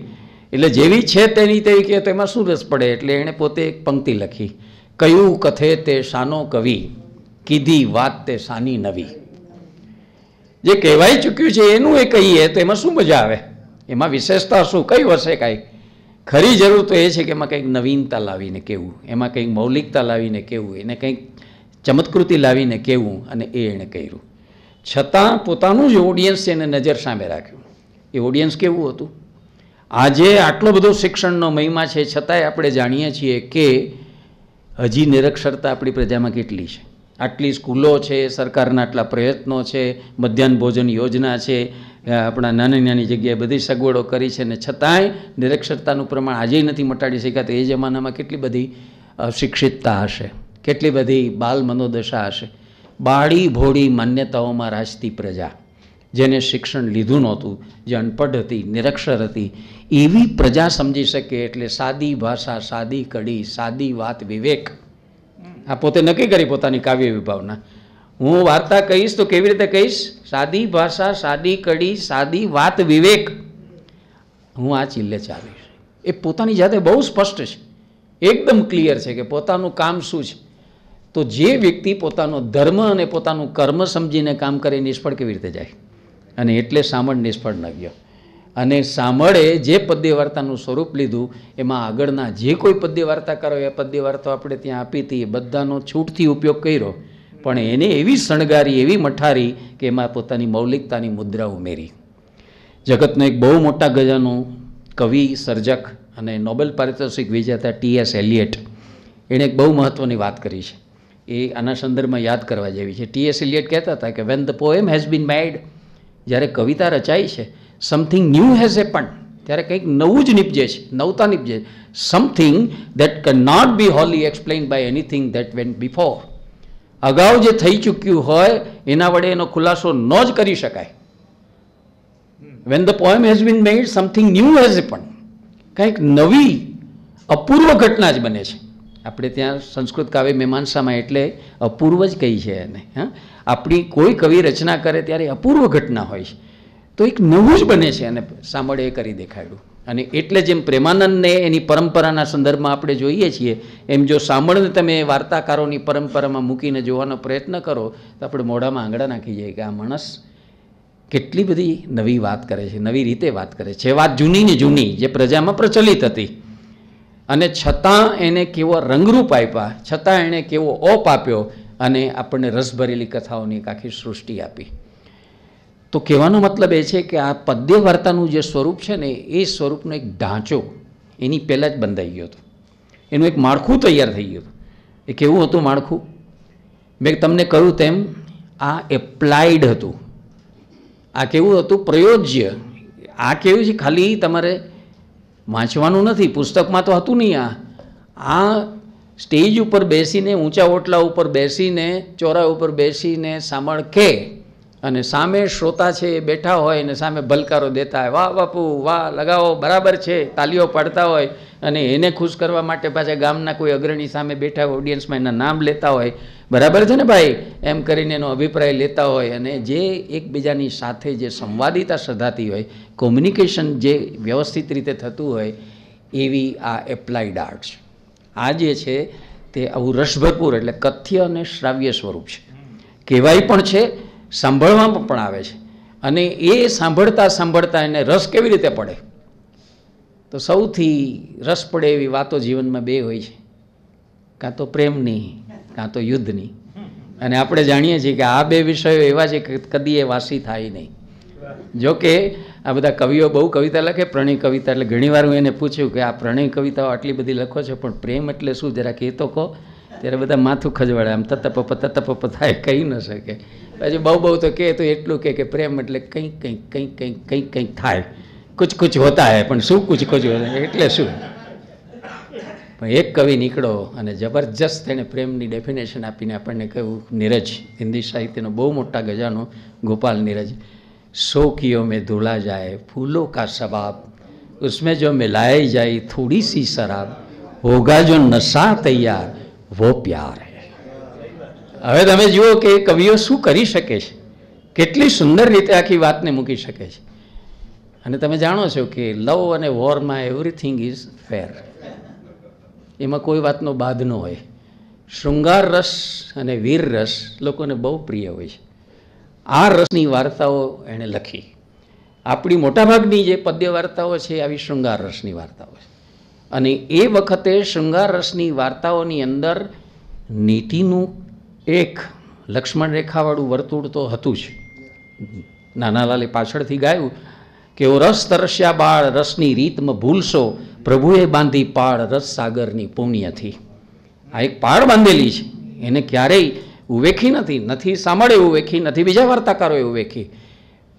એટલે જેવી છે તેની તેવી કહે તો એમાં શું રસ પડે એટલે એણે પોતે એક પંક્તિ લખી કયું કથે તે શાનો કવિ કીધી વાત તે શાની નવી જે કહેવાઈ ચૂક્યું છે એનું એ કહીએ તો એમાં શું મજા આવે એમાં વિશેષતા શું કયું હશે કાંઈ ખરી જરૂર તો એ છે કે એમાં કંઈક નવીનતા લાવીને કહેવું એમાં કંઈક મૌલિકતા લાવીને કેવું એને કંઈક ચમત્કૃતિ લાવીને કેવું અને એ એણે કર્યું છતાં પોતાનું જ ઓડિયન્સ એને નજર સામે રાખ્યું એ ઓડિયન્સ કેવું હતું આજે આટલો બધો શિક્ષણનો મહિમા છે છતાંય આપણે જાણીએ છીએ કે હજી નિરક્ષરતા આપણી પ્રજામાં કેટલી છે આટલી સ્કૂલો છે સરકારના આટલા પ્રયત્નો છે મધ્યાહન ભોજન યોજના છે આપણા નાની નાની જગ્યાએ બધી સગવડો કરી છે ને છતાંય નિરક્ષરતાનું પ્રમાણ આજે નથી મટાડી શક્યા તો એ જમાનામાં કેટલી બધી શિક્ષિતતા હશે કેટલી બધી બાલ મનોદશા હશે બાળી ભોળી માન્યતાઓમાં રાજતી પ્રજા જેને શિક્ષણ લીધું નહોતું જે અનપઢ હતી નિરક્ષર હતી એવી પ્રજા સમજી શકે એટલે સાદી ભાષા સાદી કડી સાદી વાત વિવેક આ પોતે નક્કી કરી પોતાની કાવ્ય વિભાવના હું વાર્તા કહીશ તો કેવી રીતે કહીશ સાદી ભાષા સાદી કડી સાદી વાત વિવેક હું આ ચિલ્લે ચાલીશ એ પોતાની જાતે બહુ સ્પષ્ટ છે એકદમ ક્લિયર છે કે પોતાનું કામ શું છે તો જે વ્યક્તિ પોતાનો ધર્મ અને પોતાનું કર્મ સમજીને કામ કરે નિષ્ફળ કેવી રીતે જાય અને એટલે સામળ નિષ્ફળ ન ગયો અને સામળે જે પદ્ય વાર્તાનું સ્વરૂપ લીધું એમાં આગળના જે કોઈ પદ્ય વાર્તા કરો એ પદ્ય વાર્તા આપણે ત્યાં આપી હતી એ બધાનો છૂટથી ઉપયોગ કર્યો પણ એને એવી શણગારી એવી મઠારી કે એમાં પોતાની મૌલિકતાની મુદ્રા ઉમેરી જગતનો એક બહુ મોટા ગજાનો કવિ સર્જક અને નોબેલ પારિતોષિક વિજેતા ટી એસ એલિયટ એણે એક બહુ મહત્ત્વની વાત કરી છે એ આના સંદર્ભમાં યાદ કરવા જેવી છે ટી એસ એલિયટ કહેતા હતા કે when the poem has been made જ્યારે કવિતા રચાય છે સમથિંગ ન્યૂ હેઝ એપન ત્યારે કંઈક નવું જ નિપજે છે નવતા નિપજે something that can not be wholly explain by anything that went before અગાઉ જે થઈ ચૂક્યું હોય એના વડે એનો ખુલાસો ન જ કરી શકાય when the poem has been made something new has પણ કંઈક નવી અપૂર્વ ઘટના જ બને છે આપણે ત્યાં સંસ્કૃત કાવ્ય મીમાંસામાં એટલે અપૂર્વ જ કહી છે એને હા આપણી કોઈ કવિ રચના કરે ત્યારે અપૂર્વ ઘટના હોય છે તો એક નવું જ બને છે અને સાંભળે એ કરી દેખાડ્યું અને એટલે જેમ પ્રેમાનંદને એની પરંપરાના સંદર્ભમાં આપણે જોઈએ છીએ એમ જો સાંભળને તમે વાર્તાકારોની પરંપરામાં મૂકીને જોવાનો પ્રયત્ન કરો તો આપણે મોઢામાં આંગળા નાખી જાય કે આ માણસ કેટલી બધી નવી વાત કરે છે નવી રીતે વાત કરે છે વાત જૂની ને જૂની જે પ્રજામાં પ્રચલિત હતી અને છતાં એને કેવો રંગરૂપ આપ્યા છતાં એણે કેવો ઓપ આપ્યો અને આપણને રસભરેલી કથાઓની એક આખી સૃષ્ટિ આપી તો કહેવાનો મતલબ એ છે કે આ પદ્ય વાર્તાનું જે સ્વરૂપ છે ને એ સ્વરૂપનો એક ઢાંચો એની પહેલાં જ બંધાઈ ગયો હતો એનું એક માળખું તૈયાર થઈ ગયું હતું એ કેવું હતું માળખું મેં તમને કહ્યું તેમ આ એપ્લાઇડ હતું આ કેવું હતું પ્રયોજ્ય આ કેવું છે ખાલી તમારે વાંચવાનું નથી પુસ્તકમાં તો હતું નહીં આ આ સ્ટેજ ઉપર બેસીને ઊંચા ઓટલા ઉપર બેસીને ચોરા ઉપર બેસીને સામળ કે અને સામે શ્રોતા છે એ બેઠા હોય અને સામે ભલકારો દેતા હોય વાહ બાપુ વાહ લગાવો બરાબર છે તાલીઓ પાડતા હોય અને એને ખુશ કરવા માટે પાછા ગામના કોઈ અગ્રણી સામે બેઠા હોય ઓડિયન્સમાં એના નામ લેતા હોય બરાબર છે ને ભાઈ એમ કરીને એનો અભિપ્રાય લેતા હોય અને જે એકબીજાની સાથે જે સંવાદિતા સધાતી હોય કોમ્યુનિકેશન જે વ્યવસ્થિત રીતે થતું હોય એવી આ એપ્લાઇડ આર્ટ્સ આ જે છે તે આવું રસભરપૂર એટલે કથ્ય અને શ્રાવ્ય સ્વરૂપ છે કહેવાય પણ છે સાંભળવામાં પણ આવે છે અને એ સાંભળતા સાંભળતા એને રસ કેવી રીતે પડે તો સૌથી રસ પડે એવી વાતો જીવનમાં બે હોય છે કાં તો પ્રેમની કાં તો યુદ્ધની અને આપણે જાણીએ છીએ કે આ બે વિષયો એવા છે કે કદી એ વાસી થાય નહીં જો કે આ બધા કવિઓ બહુ કવિતા લખે પ્રણય કવિતા એટલે ઘણીવાર હું એને પૂછ્યું કે આ પ્રણય કવિતાઓ આટલી બધી લખો છો પણ પ્રેમ એટલે શું જરા કહેતો કહો ત્યારે બધા માથું ખજવાડે આમ તતપપ તતપપ થાય કહી ન શકે પછી બહુ બહુ તો કહે તો એટલું કહે કે પ્રેમ એટલે કંઈક કંઈક કંઈક કંઈક કંઈક કંઈક થાય કુછ કુછ હોતા હે પણ શું કુછ કુછ એટલે શું પણ એક કવિ નીકળો અને જબરજસ્ત તેણે પ્રેમની ડેફિનેશન આપીને આપણને કહ્યું નીરજ હિન્દી સાહિત્યનો બહુ મોટા ગજાનો ગોપાલ નીરજ શોકીઓ મેં ધૂલા જાય ફૂલો કા શબાબ ઉસમે જો મિલાઈ જાય થોડી સી શરાબ હોગા જો નશા તૈયાર વો પ્યાર હૈ હવે તમે જુઓ કે કવિઓ શું કરી શકે છે કેટલી સુંદર રીતે આખી વાતને મૂકી શકે છે અને તમે જાણો છો કે લવ અને વોરમાં એવરીથિંગ ઇઝ ફેર એમાં કોઈ વાતનો બાદ ન હોય શૃંગાર રસ અને વીર રસ લોકોને બહુ પ્રિય હોય છે આ રસની વાર્તાઓ એણે લખી આપણી મોટાભાગની જે પદ્ય વાર્તાઓ છે આવી શૃંગાર રસની વાર્તાઓ છે અને એ વખતે શૃંગાર રસની વાર્તાઓની અંદર નીતિનું એક લક્ષ્મણ રેખાવાળું વર્તુળ તો હતું જ નાનાલાલે પાછળથી ગાયું કે ઓ રસ તરસ્યા બાળ રસની રીતમાં ભૂલશો પ્રભુએ બાંધી પાળ રસ સાગરની પુણ્યથી આ એક પાળ બાંધેલી છે એને ક્યારેય ઉવેખી નથી નથી સાંભળે ઉવેખી નથી બીજા વાર્તાકારોએ ઉવેખી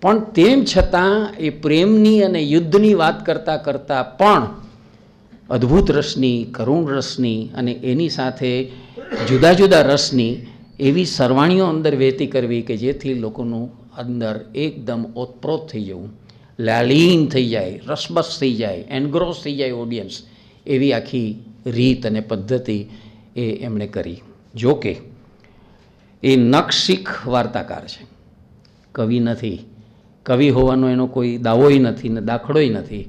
પણ તેમ છતાં એ પ્રેમની અને યુદ્ધની વાત કરતાં કરતાં પણ અદ્ભુત રસની કરુણ રસની અને એની સાથે જુદા જુદા રસની એવી સરવાણીઓ અંદર વહેતી કરવી કે જેથી લોકોનું અંદર એકદમ ઓતપ્રોત થઈ જવું લાલીન થઈ જાય રસબસ થઈ જાય એનગ્રોસ થઈ જાય ઓડિયન્સ એવી આખી રીત અને પદ્ધતિ એ એમણે કરી જોકે એ નક્ષશીખ વાર્તાકાર છે કવિ નથી કવિ હોવાનો એનો કોઈ દાવોય નથી ને દાખલોય નથી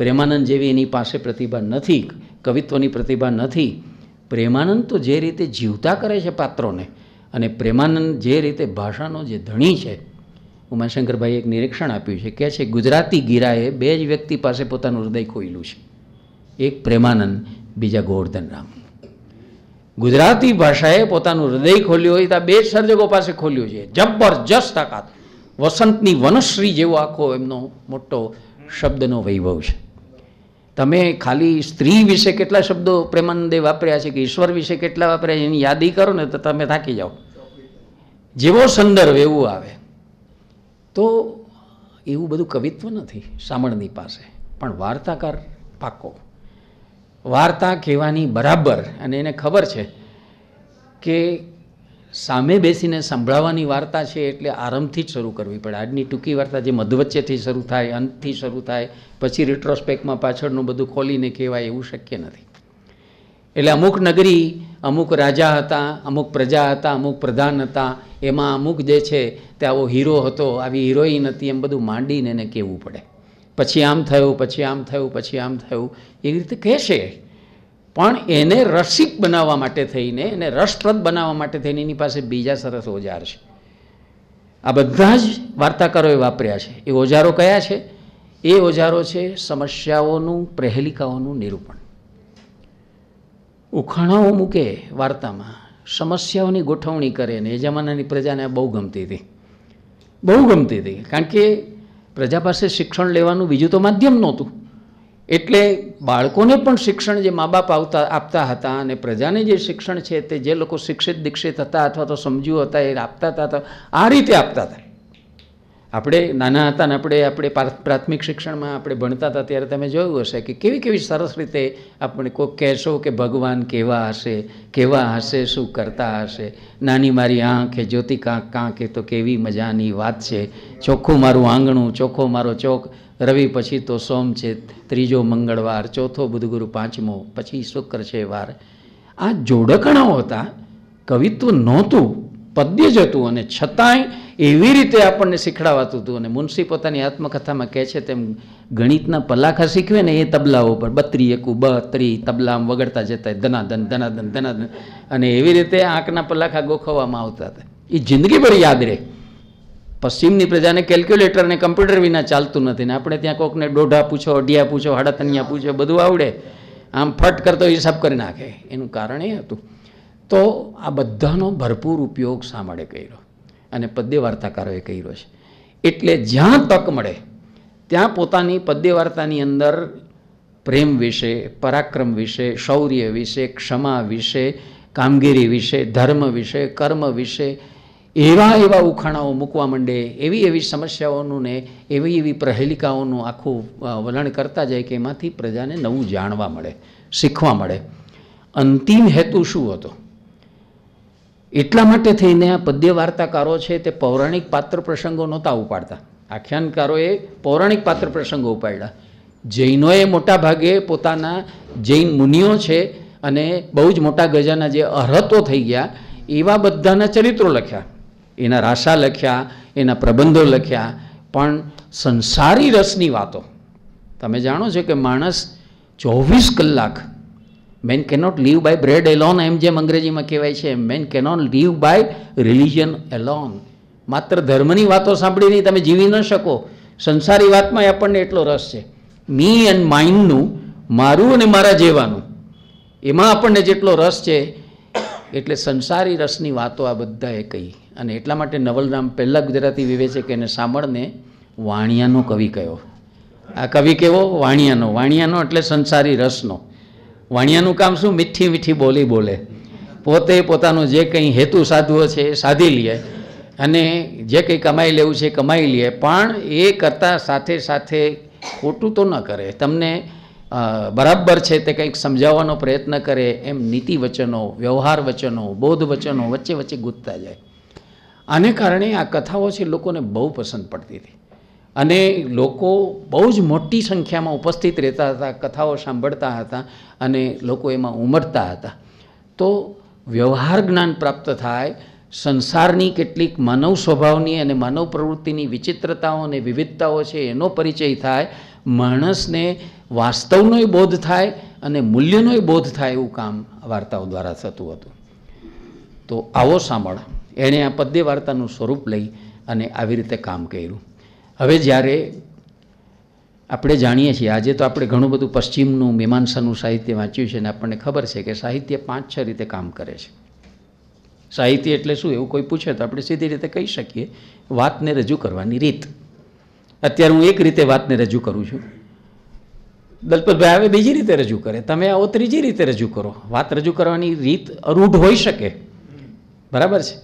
પ્રેમાનંદ જેવી એની પાસે પ્રતિભા નથી કવિત્વની પ્રતિભા નથી પ્રેમાનંદ તો જે રીતે જીવતા કરે છે પાત્રોને અને પ્રેમાનંદ જે રીતે ભાષાનો જે ધણી છે ઉમાશંકરભાઈ એક નિરીક્ષણ આપ્યું છે કે છે ગુજરાતી ગીરાએ બે જ વ્યક્તિ પાસે પોતાનું હૃદય ખોયેલું છે એક પ્રેમાનંદ બીજા ગોવર્ધન રામ ગુજરાતી ભાષાએ પોતાનું હૃદય ખોલ્યું હોય ત્યાં બે જ સર્જકો પાસે ખોલ્યું છે જબરજસ્ત તાકાત વસંતની વનશ્રી જેવો આખો એમનો મોટો શબ્દનો વૈભવ છે તમે ખાલી સ્ત્રી વિશે કેટલા શબ્દો પ્રેમાનંદે વાપર્યા છે કે ઈશ્વર વિશે કેટલા વાપર્યા છે એની યાદી કરો ને તો તમે થાકી જાઓ જેવો સંદર્ભ એવું આવે તો એવું બધું કવિત્વ નથી સામળની પાસે પણ વાર્તાકાર પાકો વાર્તા કહેવાની બરાબર અને એને ખબર છે કે સામે બેસીને સંભળાવવાની વાર્તા છે એટલે આરંભથી જ શરૂ કરવી પડે આજની ટૂંકી વાર્તા જે મધવચ્ચેથી શરૂ થાય અંતથી શરૂ થાય પછી રિટ્રોસ્પેક્ટમાં પાછળનું બધું ખોલીને કહેવાય એવું શક્ય નથી એટલે અમુક નગરી અમુક રાજા હતા અમુક પ્રજા હતા અમુક પ્રધાન હતા એમાં અમુક જે છે તે આવો હીરો હતો આવી હિરોઈન હતી એમ બધું માંડીને એને કહેવું પડે પછી આમ થયું પછી આમ થયું પછી આમ થયું એવી રીતે કહેશે પણ એને રસિક બનાવવા માટે થઈને એને રસપ્રદ બનાવવા માટે થઈને એની પાસે બીજા સરસ ઓજાર છે આ બધા જ વાર્તાકારોએ વાપર્યા છે એ ઓજારો કયા છે એ ઓજારો છે સમસ્યાઓનું પ્રહેલિકાઓનું નિરૂપણ ઉખાણાઓ મૂકે વાર્તામાં સમસ્યાઓની ગોઠવણી કરે ને એ જમાનાની પ્રજાને બહુ ગમતી હતી બહુ ગમતી હતી કારણ કે પ્રજા પાસે શિક્ષણ લેવાનું બીજું તો માધ્યમ નહોતું એટલે બાળકોને પણ શિક્ષણ જે મા બાપ આવતા આપતા હતા અને પ્રજાને જે શિક્ષણ છે તે જે લોકો શિક્ષિત દીક્ષિત હતા અથવા તો સમજ્યું હતા એ આપતા હતા આ રીતે આપતા હતા આપણે નાના હતા ને આપણે આપણે પ્રાથમિક શિક્ષણમાં આપણે ભણતા હતા ત્યારે તમે જોયું હશે કે કેવી કેવી સરસ રીતે આપણે કોઈ કહેશો કે ભગવાન કેવા હશે કેવા હશે શું કરતા હશે નાની મારી આંખ જ્યોતિ કાંક કાંક એ તો કેવી મજાની વાત છે ચોખ્ખું મારું આંગણું ચોખ્ખો મારો ચોખ રવિ પછી તો સોમ છે ત્રીજો મંગળવાર ચોથો બુધગુરુ પાંચમો પછી શુક્ર છે વાર આ જોડકણાઓ હતા કવિત્વ નહોતું પદ્ય જ હતું અને છતાંય એવી રીતે આપણને શીખડાવાતું હતું અને મુનશી પોતાની આત્મકથામાં કહે છે તેમ ગણિતના પલાખા શીખવે ને એ તબલાઓ પર બત્રી એકુ બત્રી તબલામ વગડતા જતા ધનાધન ધનાધન ધનાધન અને એવી રીતે આંખના પલાખા ગોખવવામાં આવતા હતા એ જિંદગીભર યાદ રહે પશ્ચિમની પ્રજાને કેલ્ક્યુલેટર ને કમ્પ્યુટર વિના ચાલતું નથી ને આપણે ત્યાં કોકને દોઢા પૂછો અઢિયા પૂછો હાડાતનિયા પૂછો બધું આવડે આમ ફટ કરતો હિસાબ કરી નાખે એનું કારણ એ હતું તો આ બધાનો ભરપૂર ઉપયોગ સાંભળે કર્યો અને પદ્ય વાર્તાકારોએ કર્યો છે એટલે જ્યાં તક મળે ત્યાં પોતાની પદ્ય વાર્તાની અંદર પ્રેમ વિશે પરાક્રમ વિશે શૌર્ય વિશે ક્ષમા વિશે કામગીરી વિશે ધર્મ વિશે કર્મ વિશે એવા એવા ઉખાણાઓ મૂકવા માંડે એવી એવી સમસ્યાઓનું ને એવી એવી પ્રહેલિકાઓનું આખું વલણ કરતા જાય કે એમાંથી પ્રજાને નવું જાણવા મળે શીખવા મળે અંતિમ હેતુ શું હતો એટલા માટે થઈને આ પદ્ય વાર્તાકારો છે તે પૌરાણિક પાત્ર પ્રસંગો નહોતા ઉપાડતા આખ્યાનકારોએ પૌરાણિક પાત્ર પ્રસંગો ઉપાડ્યા જૈનોએ મોટા ભાગે પોતાના જૈન મુનિઓ છે અને બહુ જ મોટા ગજાના જે અરહતો થઈ ગયા એવા બધાના ચરિત્રો લખ્યા એના રાશા લખ્યા એના પ્રબંધો લખ્યા પણ સંસારી રસની વાતો તમે જાણો છો કે માણસ ચોવીસ કલાક man cannot live by bread alone એમ જેમ અંગ્રેજીમાં કહેવાય છે man cannot live by religion alone માત્ર ધર્મની વાતો સાંભળીને તમે જીવી ન શકો સંસારી વાતમાં આપણને એટલો રસ છે મી એન્ડ માઇન્ડનું મારું અને મારા જેવાનું એમાં આપણને જેટલો રસ છે એટલે સંસારી રસની વાતો આ બધાએ કહી અને એટલા માટે નવલરામ પહેલાં ગુજરાતી વિવેચકે એને સામળને વાણિયાનો કવિ કયો આ કવિ કેવો વાણિયાનો વાણિયાનો એટલે સંસારી રસનો વાણિયાનું કામ શું મીઠી મીઠી બોલી બોલે પોતે પોતાનો જે કંઈ હેતુ સાધવો છે એ સાધી લે અને જે કંઈ કમાઈ લેવું છે કમાઈ લે પણ એ કરતાં સાથે સાથે ખોટું તો ન કરે તમને બરાબર છે તે કંઈક સમજાવવાનો પ્રયત્ન કરે એમ નીતિ વચનો વ્યવહાર વચનો બોધ વચનો વચ્ચે વચ્ચે ગૂંથતા જાય આને કારણે આ કથાઓ છે લોકોને બહુ પસંદ પડતી હતી અને લોકો બહુ જ મોટી સંખ્યામાં ઉપસ્થિત રહેતા હતા કથાઓ સાંભળતા હતા અને લોકો એમાં ઉમરતા હતા તો વ્યવહાર જ્ઞાન પ્રાપ્ત થાય સંસારની કેટલીક માનવ સ્વભાવની અને માનવ પ્રવૃત્તિની વિચિત્રતાઓ અને વિવિધતાઓ છે એનો પરિચય થાય માણસને વાસ્તવનોય બોધ થાય અને મૂલ્યનોય બોધ થાય એવું કામ વાર્તાઓ દ્વારા થતું હતું તો આવો સાંભળ એણે આ પદ્ય વાર્તાનું સ્વરૂપ લઈ અને આવી રીતે કામ કર્યું હવે જ્યારે આપણે જાણીએ છીએ આજે તો આપણે ઘણું બધું પશ્ચિમનું મીમાંસાનું સાહિત્ય વાંચ્યું છે અને આપણને ખબર છે કે સાહિત્ય પાંચ છ રીતે કામ કરે છે સાહિત્ય એટલે શું એવું કોઈ પૂછે તો આપણે સીધી રીતે કહી શકીએ વાતને રજૂ કરવાની રીત અત્યારે હું એક રીતે વાતને રજૂ કરું છું દલપતભાઈ હવે બીજી રીતે રજૂ કરે તમે આવો ત્રીજી રીતે રજૂ કરો વાત રજૂ કરવાની રીત અરૂઢ હોઈ શકે બરાબર છે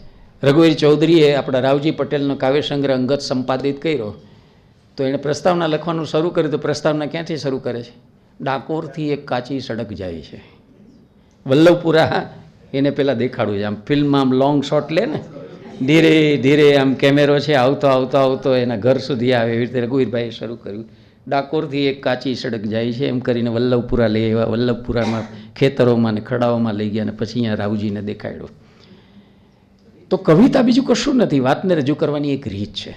રઘુવીર ચૌધરીએ આપણા રાવજી પટેલનો કાવ્ય સંગ્રહ અંગત સંપાદિત કર્યો તો એણે પ્રસ્તાવના લખવાનું શરૂ કર્યું તો પ્રસ્તાવના ક્યાંથી શરૂ કરે છે ડાકોરથી એક કાચી સડક જાય છે વલ્લભપુરા એને પહેલાં દેખાડવું છે આમ ફિલ્મમાં આમ લોંગ શોટ લે ને ધીરે ધીરે આમ કેમેરો છે આવતો આવતો આવતો એના ઘર સુધી આવે એવી રીતે રઘુવીરભાઈએ શરૂ કર્યું ડાકોરથી એક કાચી સડક જાય છે એમ કરીને વલ્લભપુરા લઈ આવ્યા વલ્લભપુરામાં ખેતરોમાં ને ખડાઓમાં લઈ ગયા અને પછી અહીંયા રાવજીને દેખાડ્યો તો કવિતા બીજું કશું નથી વાતને રજૂ કરવાની એક રીત છે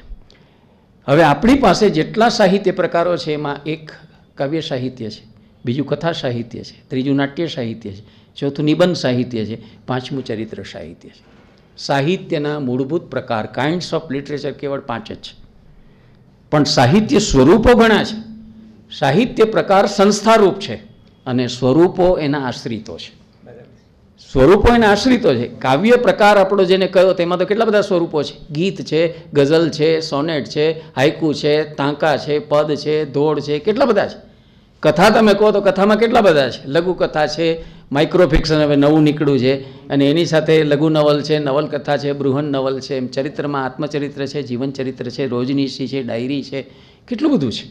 હવે આપણી પાસે જેટલા સાહિત્ય પ્રકારો છે એમાં એક કાવ્ય સાહિત્ય છે બીજું કથા સાહિત્ય છે ત્રીજું નાટ્ય સાહિત્ય છે ચોથું નિબંધ સાહિત્ય છે પાંચમું ચરિત્ર સાહિત્ય છે સાહિત્યના મૂળભૂત પ્રકાર કાઇન્ડ્સ ઓફ લિટરેચર કેવળ પાંચ જ છે પણ સાહિત્ય સ્વરૂપો ઘણા છે સાહિત્ય પ્રકાર સંસ્થારૂપ છે અને સ્વરૂપો એના આશ્રિતો છે સ્વરૂપો એના આશ્રિતો છે કાવ્ય પ્રકાર આપણો જેને કયો તેમાં તો કેટલા બધા સ્વરૂપો છે ગીત છે ગઝલ છે સોનેટ છે હાઇકુ છે તાંકા છે પદ છે ધોળ છે કેટલા બધા છે કથા તમે કહો તો કથામાં કેટલા બધા છે લઘુકથા છે માઇક્રોફિક્સન હવે નવું નીકળ્યું છે અને એની સાથે લઘુ નવલ છે નવલકથા છે બૃહન નવલ છે એમ ચરિત્રમાં આત્મચરિત્ર છે જીવનચરિત્ર છે રોજનીશી છે ડાયરી છે કેટલું બધું છે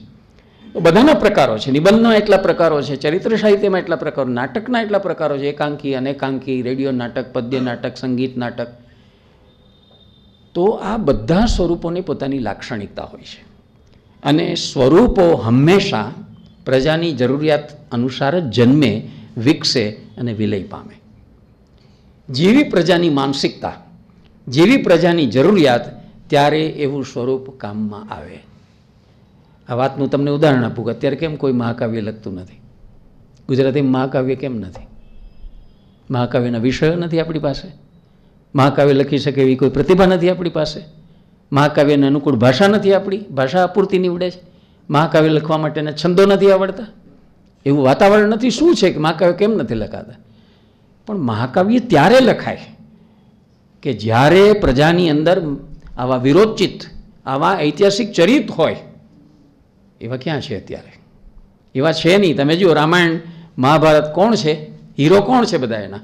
બધાના પ્રકારો છે નિબંધના એટલા પ્રકારો છે ચરિત્ર સાહિત્યમાં એટલા પ્રકારો નાટકના એટલા પ્રકારો છે એકાંકી અનેકાંકી રેડિયો નાટક પદ્ય નાટક સંગીત નાટક તો આ બધા સ્વરૂપોની પોતાની લાક્ષણિકતા હોય છે અને સ્વરૂપો હંમેશા પ્રજાની જરૂરિયાત અનુસાર જ જન્મે વિકસે અને વિલય પામે જેવી પ્રજાની માનસિકતા જેવી પ્રજાની જરૂરિયાત ત્યારે એવું સ્વરૂપ કામમાં આવે આ વાતનું તમને ઉદાહરણ આપું કે અત્યારે કેમ કોઈ મહાકાવ્ય લખતું નથી ગુજરાતી મહાકાવ્ય કેમ નથી મહાકાવ્યના વિષયો નથી આપણી પાસે મહાકાવ્ય લખી શકે એવી કોઈ પ્રતિભા નથી આપણી પાસે મહાકાવ્યને અનુકૂળ ભાષા નથી આપણી ભાષા અપૂરતી નીવડે છે મહાકાવ્ય લખવા માટેના છંદો નથી આવડતા એવું વાતાવરણ નથી શું છે કે મહાકાવ્ય કેમ નથી લખાતા પણ મહાકાવ્ય ત્યારે લખાય કે જ્યારે પ્રજાની અંદર આવા વિરોચિત આવા ઐતિહાસિક ચરિત હોય એવા ક્યાં છે અત્યારે એવા છે નહીં તમે જુઓ રામાયણ મહાભારત કોણ છે હીરો કોણ છે બધા એના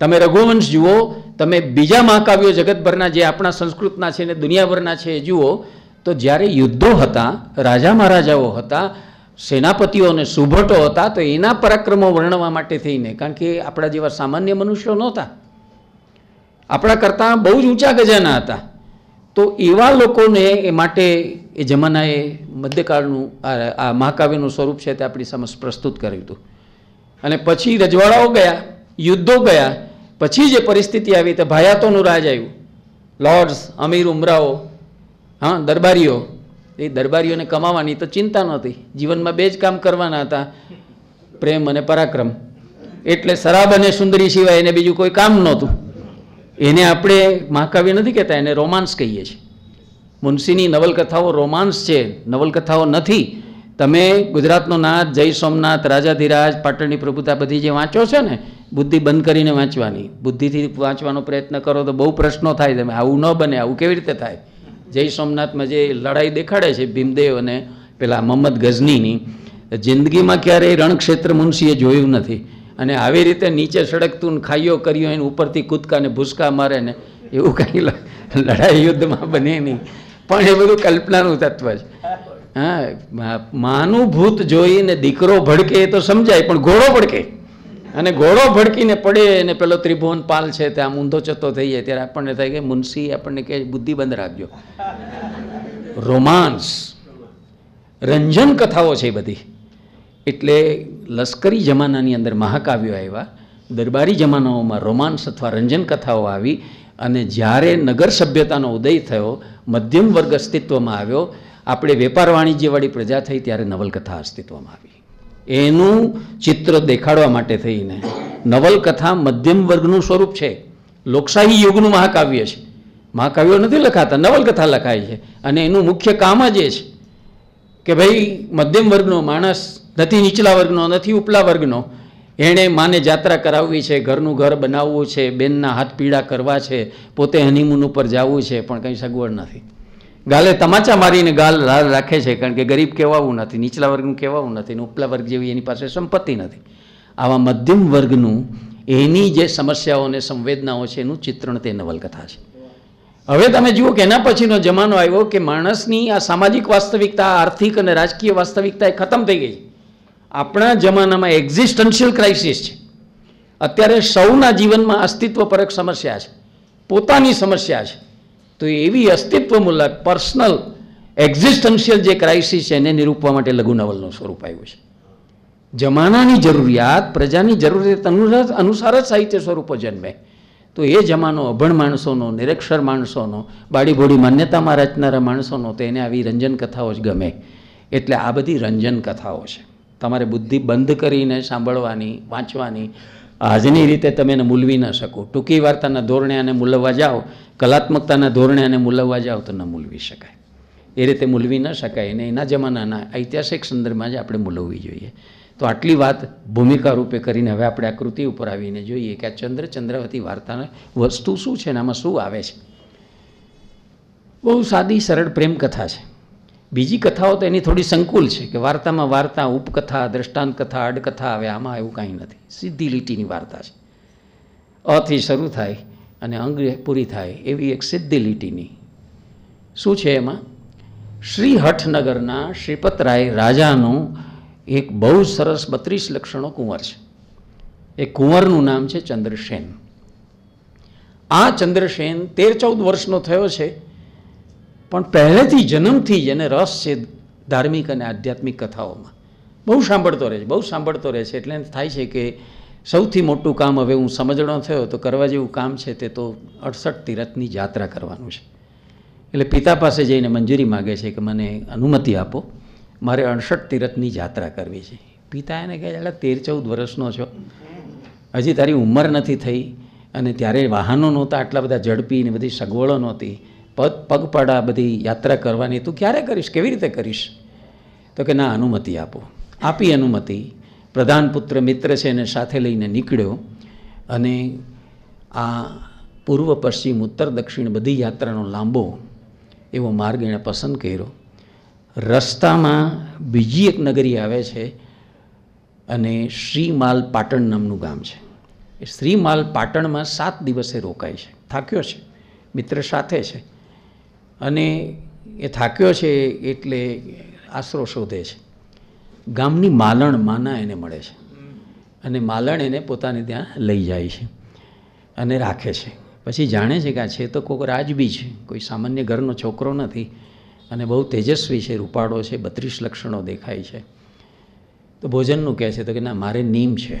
તમે રઘુવંશ જુઓ તમે બીજા મહાકાવ્યો જગતભરના જે આપણા સંસ્કૃતના છે ને દુનિયાભરના છે એ જુઓ તો જ્યારે યુદ્ધો હતા રાજા મહારાજાઓ હતા સેનાપતિઓ અને સુભટો હતા તો એના પરાક્રમો વર્ણવા માટે થઈને કારણ કે આપણા જેવા સામાન્ય મનુષ્યો નહોતા આપણા કરતાં બહુ જ ઊંચા ગજાના હતા તો એવા લોકોને એ માટે એ જમાનાએ મધ્યકાળનું આ મહાકાવ્યનું સ્વરૂપ છે તે આપણી સમક્ષ પ્રસ્તુત કર્યું હતું અને પછી રજવાડાઓ ગયા યુદ્ધો ગયા પછી જે પરિસ્થિતિ આવી તે ભાયાતોનું રાજ આવ્યું લોર્ડ્સ અમીર ઉમરાઓ હા દરબારીઓ એ દરબારીઓને કમાવાની તો ચિંતા નહોતી જીવનમાં બે જ કામ કરવાના હતા પ્રેમ અને પરાક્રમ એટલે શરાબ અને સુંદરી સિવાય એને બીજું કોઈ કામ નહોતું એને આપણે મહાકાવ્ય નથી કહેતા એને રોમાન્સ કહીએ છીએ મુનશીની નવલકથાઓ રોમાન્સ છે નવલકથાઓ નથી તમે ગુજરાતનો નાથ જય સોમનાથ રાજાધિરાજ પાટણની પ્રભુતા બધી જે વાંચો છો ને બુદ્ધિ બંધ કરીને વાંચવાની બુદ્ધિથી વાંચવાનો પ્રયત્ન કરો તો બહુ પ્રશ્નો થાય તમે આવું ન બને આવું કેવી રીતે થાય જય સોમનાથમાં જે લડાઈ દેખાડે છે ભીમદેવ અને પેલા મોહમ્મદ ગઝનીની જિંદગીમાં ક્યારેય રણક્ષેત્ર મુનશીએ જોયું નથી અને આવી રીતે નીચે સડકતું ને ખાઈઓ કર્યો એને ઉપરથી કૂદકા ને ભૂસકા મારે ને એવું કંઈ લડાઈ યુદ્ધમાં બને નહીં પણ એ બધું કલ્પનાનું તત્વ છે હા માનુભૂત જોઈને દીકરો ભડકે એ તો સમજાય પણ ઘોડો ભડકે અને ઘોડો ભડકીને પડે અને પેલો ત્રિભુવન પાલ છે તે આમ ઊંધો ચતો થઈ જાય ત્યારે આપણને થાય કે મુનશી આપણને કે બુદ્ધિ બંધ રાખજો રોમાન્સ રંજન કથાઓ છે બધી એટલે લશ્કરી જમાનાની અંદર મહાકાવ્યો આવ્યા દરબારી જમાનાઓમાં રોમાન્સ અથવા રંજન કથાઓ આવી અને જ્યારે નગર સભ્યતાનો ઉદય થયો મધ્યમ વર્ગ અસ્તિત્વમાં આવ્યો આપણે વેપાર વાણિજ્યવાળી પ્રજા થઈ ત્યારે નવલકથા અસ્તિત્વમાં આવી એનું ચિત્ર દેખાડવા માટે થઈને નવલકથા મધ્યમ વર્ગનું સ્વરૂપ છે લોકશાહી યુગનું મહાકાવ્ય છે મહાકાવ્યો નથી લખાતા નવલકથા લખાય છે અને એનું મુખ્ય કામ જ એ છે કે ભાઈ મધ્યમ વર્ગનો માણસ નથી નીચલા વર્ગનો નથી ઉપલા વર્ગનો એણે માને જાત્રા કરાવવી છે ઘરનું ઘર બનાવવું છે બેનના હાથ પીડા કરવા છે પોતે હનીમૂન ઉપર જવું છે પણ કંઈ સગવડ નથી ગાલે તમાચા મારીને ગાલ લાલ રાખે છે કારણ કે ગરીબ કહેવાવું નથી નીચલા વર્ગનું કહેવાવું નથી ઉપલા વર્ગ જેવી એની પાસે સંપત્તિ નથી આવા મધ્યમ વર્ગનું એની જે સમસ્યાઓ અને સંવેદનાઓ છે એનું ચિત્રણ તે નવલકથા છે હવે તમે જુઓ કે એના પછીનો જમાનો આવ્યો કે માણસની આ સામાજિક વાસ્તવિકતા આર્થિક અને રાજકીય વાસ્તવિકતા એ ખતમ થઈ ગઈ આપણા જમાનામાં એક્ઝિસ્ટન્શિયલ ક્રાઇસિસ છે અત્યારે સૌના જીવનમાં અસ્તિત્વ પરક સમસ્યા છે પોતાની સમસ્યા છે તો એવી અસ્તિત્વમૂલક પર્સનલ એક્ઝિસ્ટન્શિયલ જે ક્રાઇસિસ છે એને નિરૂપવા માટે લઘુનવલનું સ્વરૂપ આવ્યું છે જમાનાની જરૂરિયાત પ્રજાની જરૂરિયાત અનુસાર અનુસાર જ સાહિત્ય સ્વરૂપો જન્મે તો એ જમાનો અભણ માણસોનો નિરક્ષર માણસોનો બાડીબોડી માન્યતામાં રચનારા માણસોનો તો એને આવી રંજન કથાઓ જ ગમે એટલે આ બધી રંજન કથાઓ છે તમારે બુદ્ધિ બંધ કરીને સાંભળવાની વાંચવાની આજની રીતે તમે એને મૂલવી ન શકો ટૂંકી વાર્તાના ધોરણે આને મૂલવવા જાઓ કલાત્મકતાના ધોરણે આને મૂલવવા જાઓ તો ન મૂલવી શકાય એ રીતે મૂલવી ન શકાય અને એના જમાનાના ઐતિહાસિક સંદર્ભમાં જ આપણે મૂલવવી જોઈએ તો આટલી વાત ભૂમિકા રૂપે કરીને હવે આપણે આકૃતિ ઉપર આવીને જોઈએ કે આ ચંદ્ર ચંદ્રવતી વાર્તાને વસ્તુ શું છે ને આમાં શું આવે છે બહુ સાદી સરળ પ્રેમ કથા છે બીજી કથાઓ તો એની થોડી સંકુલ છે કે વાર્તામાં વાર્તા ઉપકથા દ્રષ્ટાંત કથા અડકથા આવે આમાં એવું કાંઈ નથી સીધી લીટીની વાર્તા છે અથી શરૂ થાય અને અંગ પૂરી થાય એવી એક સિદ્ધિ લીટીની શું છે એમાં શ્રી હઠનગરના શ્રીપતરાય રાજાનું એક બહુ સરસ બત્રીસ લક્ષણો કુંવર છે એ કુંવરનું નામ છે ચંદ્રસેન આ ચંદ્રસેન તેર ચૌદ વર્ષનો થયો છે પણ પહેલેથી જન્મથી જ એને રસ છે ધાર્મિક અને આધ્યાત્મિક કથાઓમાં બહુ સાંભળતો રહે છે બહુ સાંભળતો રહે છે એટલે થાય છે કે સૌથી મોટું કામ હવે હું સમજણો થયો તો કરવા જેવું કામ છે તે તો અડસઠ તીરથની જાત્રા કરવાનું છે એટલે પિતા પાસે જઈને મંજૂરી માગે છે કે મને અનુમતિ આપો મારે અડસઠ તીરથની યાત્રા કરવી છે પિતા એને કહે એટલે તેર ચૌદ વર્ષનો છો હજી તારી ઉંમર નથી થઈ અને ત્યારે વાહનો નહોતા આટલા બધા ઝડપી ને બધી સગવડો નહોતી પગ પગપાળા બધી યાત્રા કરવાની તું ક્યારે કરીશ કેવી રીતે કરીશ તો કે ના અનુમતિ આપો આપી અનુમતિ પ્રધાન પુત્ર મિત્ર છે એને સાથે લઈને નીકળ્યો અને આ પૂર્વ પશ્ચિમ ઉત્તર દક્ષિણ બધી યાત્રાનો લાંબો એવો માર્ગ એણે પસંદ કર્યો રસ્તામાં બીજી એક નગરી આવે છે અને શ્રીમાલ પાટણ નામનું ગામ છે એ શ્રીમાલ પાટણમાં સાત દિવસે રોકાય છે થાક્યો છે મિત્ર સાથે છે અને એ થાક્યો છે એટલે આશરો શોધે છે ગામની માલણ માના એને મળે છે અને માલણ એને પોતાને ત્યાં લઈ જાય છે અને રાખે છે પછી જાણે છે કે આ છે તો કોઈક રાજબી છે કોઈ સામાન્ય ઘરનો છોકરો નથી અને બહુ તેજસ્વી છે રૂપાળો છે બત્રીસ લક્ષણો દેખાય છે તો ભોજનનું કહે છે તો કે ના મારે નીમ છે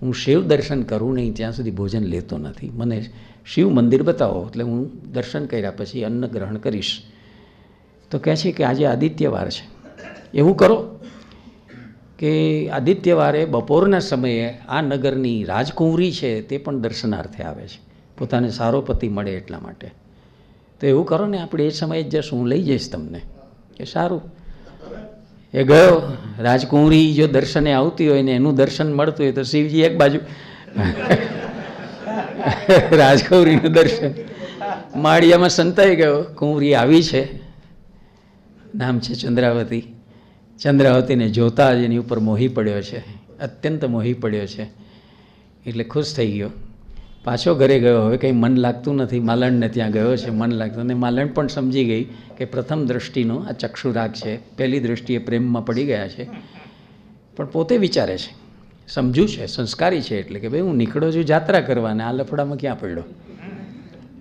હું શિવ દર્શન કરું નહીં ત્યાં સુધી ભોજન લેતો નથી મને શિવ મંદિર બતાવો એટલે હું દર્શન કર્યા પછી અન્ન ગ્રહણ કરીશ તો કહે છે કે આજે આદિત્યવાર છે એવું કરો કે આદિત્યવારે બપોરના સમયે આ નગરની રાજકુંવરી છે તે પણ દર્શનાર્થે આવે છે પોતાને સારો પતિ મળે એટલા માટે તો એવું કરો ને આપણે એ સમયે જ જશ હું લઈ જઈશ તમને કે સારું એ ગયો રાજકુંવરી જો દર્શને આવતી હોય ને એનું દર્શન મળતું હોય તો શિવજી એક બાજુ [laughs] રાજકુંવરીનું દર્શન માળિયામાં સંતાઈ ગયો કુંવરી આવી છે નામ છે ચંદ્રાવતી ચંદ્રાવતીને જોતા જ એની ઉપર મોહી પડ્યો છે અત્યંત મોહી પડ્યો છે એટલે ખુશ થઈ ગયો પાછો ઘરે ગયો હવે કંઈ મન લાગતું નથી માલણને ત્યાં ગયો છે મન લાગતું અને માલણ પણ સમજી ગઈ કે પ્રથમ દ્રષ્ટિનો આ ચક્ષુરાગ છે પહેલી દ્રષ્ટિએ પ્રેમમાં પડી ગયા છે પણ પોતે વિચારે છે સમજુ છે સંસ્કારી છે એટલે કે ભાઈ હું નીકળો છું જાત્રા કરવાને આ લફડામાં ક્યાં પડ્યો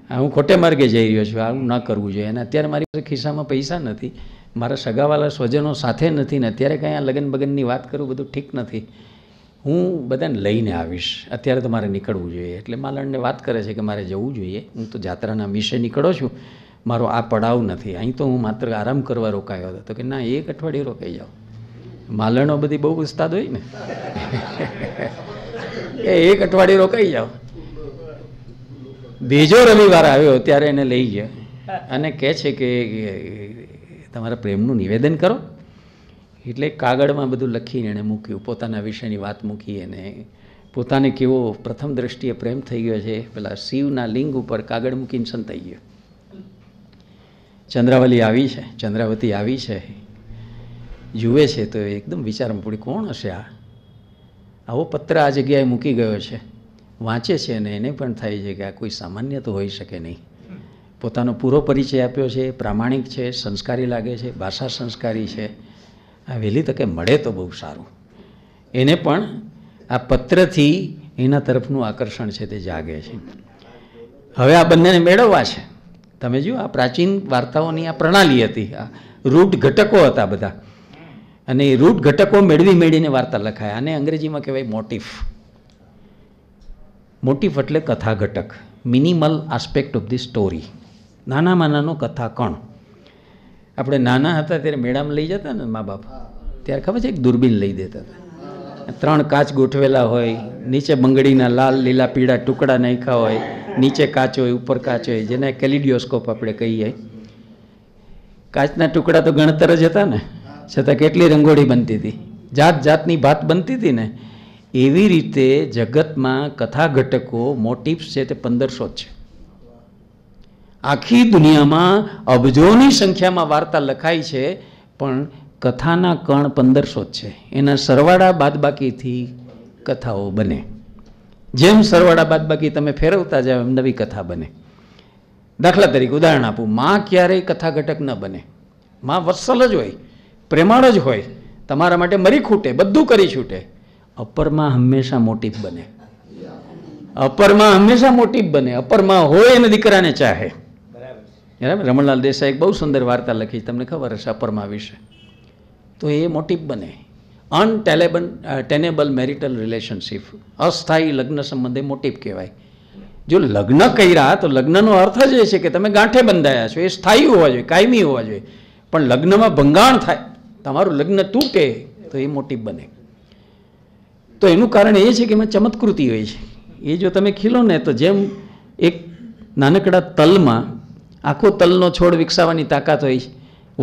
આ હું ખોટે માર્ગે જઈ રહ્યો છું આ હું ન કરવું જોઈએ અને અત્યારે મારી પાસે ખિસ્સામાં પૈસા નથી મારા સગાવાલા સ્વજનો સાથે નથી ને અત્યારે કંઈ આ લગ્ન બગનની વાત કરું બધું ઠીક નથી હું બધાને લઈને આવીશ અત્યારે તો મારે નીકળવું જોઈએ એટલે માલણને વાત કરે છે કે મારે જવું જોઈએ હું તો જાત્રાના વિશે નીકળો છું મારો આ પડાવ નથી અહીં તો હું માત્ર આરામ કરવા રોકાયો હતો તો કે ના એક અઠવાડિયે રોકાઈ જાઉં માલણો બધી બહુ ઉસ્તાદ હોય ને એ એક અઠવાડિયે રોકાઈ જાઓ બીજો રવિવાર આવ્યો ત્યારે એને લઈ ગયા અને કહે છે કે તમારા પ્રેમનું નિવેદન કરો એટલે કાગળમાં બધું લખીને એણે મૂક્યું પોતાના વિષયની વાત મૂકી અને પોતાને કેવો પ્રથમ દ્રષ્ટિએ પ્રેમ થઈ ગયો છે પેલા શિવના લિંગ ઉપર કાગળ મૂકીને સંતાઈ ગયો ચંદ્રાવલી આવી છે ચંદ્રાવતી આવી છે જુએ છે તો એકદમ વિચારમાં પડી કોણ હશે આ આવો પત્ર આ જગ્યાએ મૂકી ગયો છે વાંચે છે અને એને પણ થાય છે કે આ કોઈ સામાન્ય તો હોઈ શકે નહીં પોતાનો પૂરો પરિચય આપ્યો છે પ્રામાણિક છે સંસ્કારી લાગે છે ભાષા સંસ્કારી છે આ વહેલી તકે મળે તો બહુ સારું એને પણ આ પત્રથી એના તરફનું આકર્ષણ છે તે જાગે છે હવે આ બંનેને મેળવવા છે તમે જુઓ આ પ્રાચીન વાર્તાઓની આ પ્રણાલી હતી આ રૂટ ઘટકો હતા બધા અને એ રૂટ ઘટકો મેળવી મેળવીને વાર્તા લખાય અને અંગ્રેજીમાં કહેવાય મોટિફ મોટિફ એટલે કથા ઘટક minimal aspect of the story નાનામાં નાનો કથા કણ આપણે નાના હતા ત્યારે મેળામાં લઈ જતા ને મા બાપ ત્યારે ખબર છે એક દૂરબીન લઈ દેતા હતા ત્રણ કાચ ગોઠવેલા હોય નીચે બંગડીના લાલ લીલા પીળા ટુકડા નાખ્યા હોય નીચે કાચ હોય ઉપર કાચ હોય જેને કેલિડિયોસ્કોપ આપણે કહીએ કાચના ટુકડા તો ગણતર જ હતા ને છતાં કેટલી રંગોળી બનતી હતી જાત જાતની ભાત બનતી હતી ને એવી રીતે જગતમાં કથા ઘટકો મોટિવ્સ છે તે પંદરસો છે આખી દુનિયામાં અબજોની સંખ્યામાં વાર્તા લખાય છે પણ કથાના કણ પંદરસો જ છે એના સરવાળા બાદબાકીથી કથાઓ બને જેમ સરવાળા બાદબાકી તમે ફેરવતા જાઓ એમ નવી કથા બને દાખલા તરીકે ઉદાહરણ આપું માં ક્યારેય કથા ઘટક ન બને માં વત્સલ જ હોય પ્રેમાળ જ હોય તમારા માટે મરી ખૂટે બધું કરી છૂટે અપરમાં હંમેશા મોટિફ બને અપરમાં હંમેશા મોટિફ બને અપરમાં હોય એને દીકરાને ચાહે બરાબર રમણલાલ દેસાઈ એક બહુ સુંદર વાર્તા લખી તમને ખબર હશે અપરમાં વિશે તો એ મોટિફ બને અનટેલેબન ટેનેબલ મેરિટલ રિલેશનશીપ અસ્થાયી લગ્ન સંબંધે મોટિફ કહેવાય જો લગ્ન કર્યા તો લગ્નનો અર્થ જ એ છે કે તમે ગાંઠે બંધાયા છો એ સ્થાયી હોવા જોઈએ કાયમી હોવા જોઈએ પણ લગ્નમાં ભંગાણ થાય તમારું લગ્ન તૂટે તો એ મોટી બને તો એનું કારણ એ છે કે એમાં ચમત્કૃતિ હોય છે એ જો તમે ખીલો ને તો જેમ એક નાનકડા તલમાં આખો તલનો છોડ વિકસાવવાની તાકાત હોય છે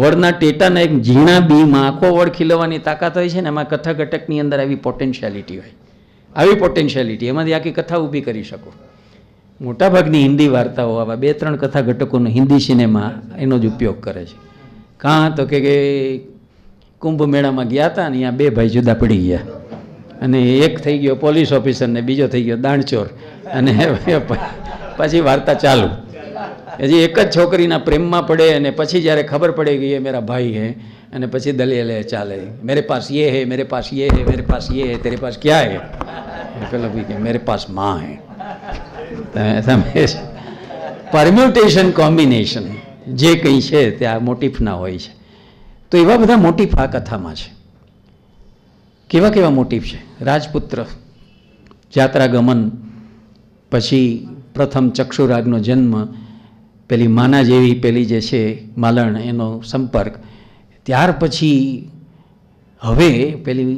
વડના ટેટાના એક ઝીણા બીમાં આખો વડ ખીલવવાની તાકાત હોય છે ને એમાં કથા ઘટકની અંદર આવી પોટેન્શિયાલિટી હોય આવી પોટેન્શિયાલિટી એમાંથી આખી કથા ઊભી કરી શકો મોટાભાગની હિન્દી વાર્તાઓ આવા બે ત્રણ કથા ઘટકોનો હિન્દી સિનેમા એનો જ ઉપયોગ કરે છે કાં તો કે કુંભ મેળામાં ગયા હતા ને અહીંયા બે ભાઈ જુદા પડી ગયા અને એક થઈ ગયો પોલીસ ઓફિસર ને બીજો થઈ ગયો દાણચોર અને પછી વાર્તા ચાલુ હજી એક જ છોકરીના પ્રેમમાં પડે અને પછી જ્યારે ખબર પડે કે એ મારા ભાઈ હે અને પછી દલીલે ચાલે મેરે પાસ યે હે મેરે પાસ યે હે મેરે પાસ યે હે તેરે પાસ ક્યાં હે પેલો ભાઈ કે મેરે પાસ માં હે તમે પરમ્યુટેશન કોમ્બિનેશન જે કંઈ છે તે આ મોટિફના હોય છે તો એવા બધા મોટિફ આ કથામાં છે કેવા કેવા મોટીફ છે રાજપુત્ર જાત્રા ગમન પછી પ્રથમ ચક્ષુરાગનો જન્મ પેલી માના જેવી પેલી જે છે માલણ એનો સંપર્ક ત્યાર પછી હવે પેલી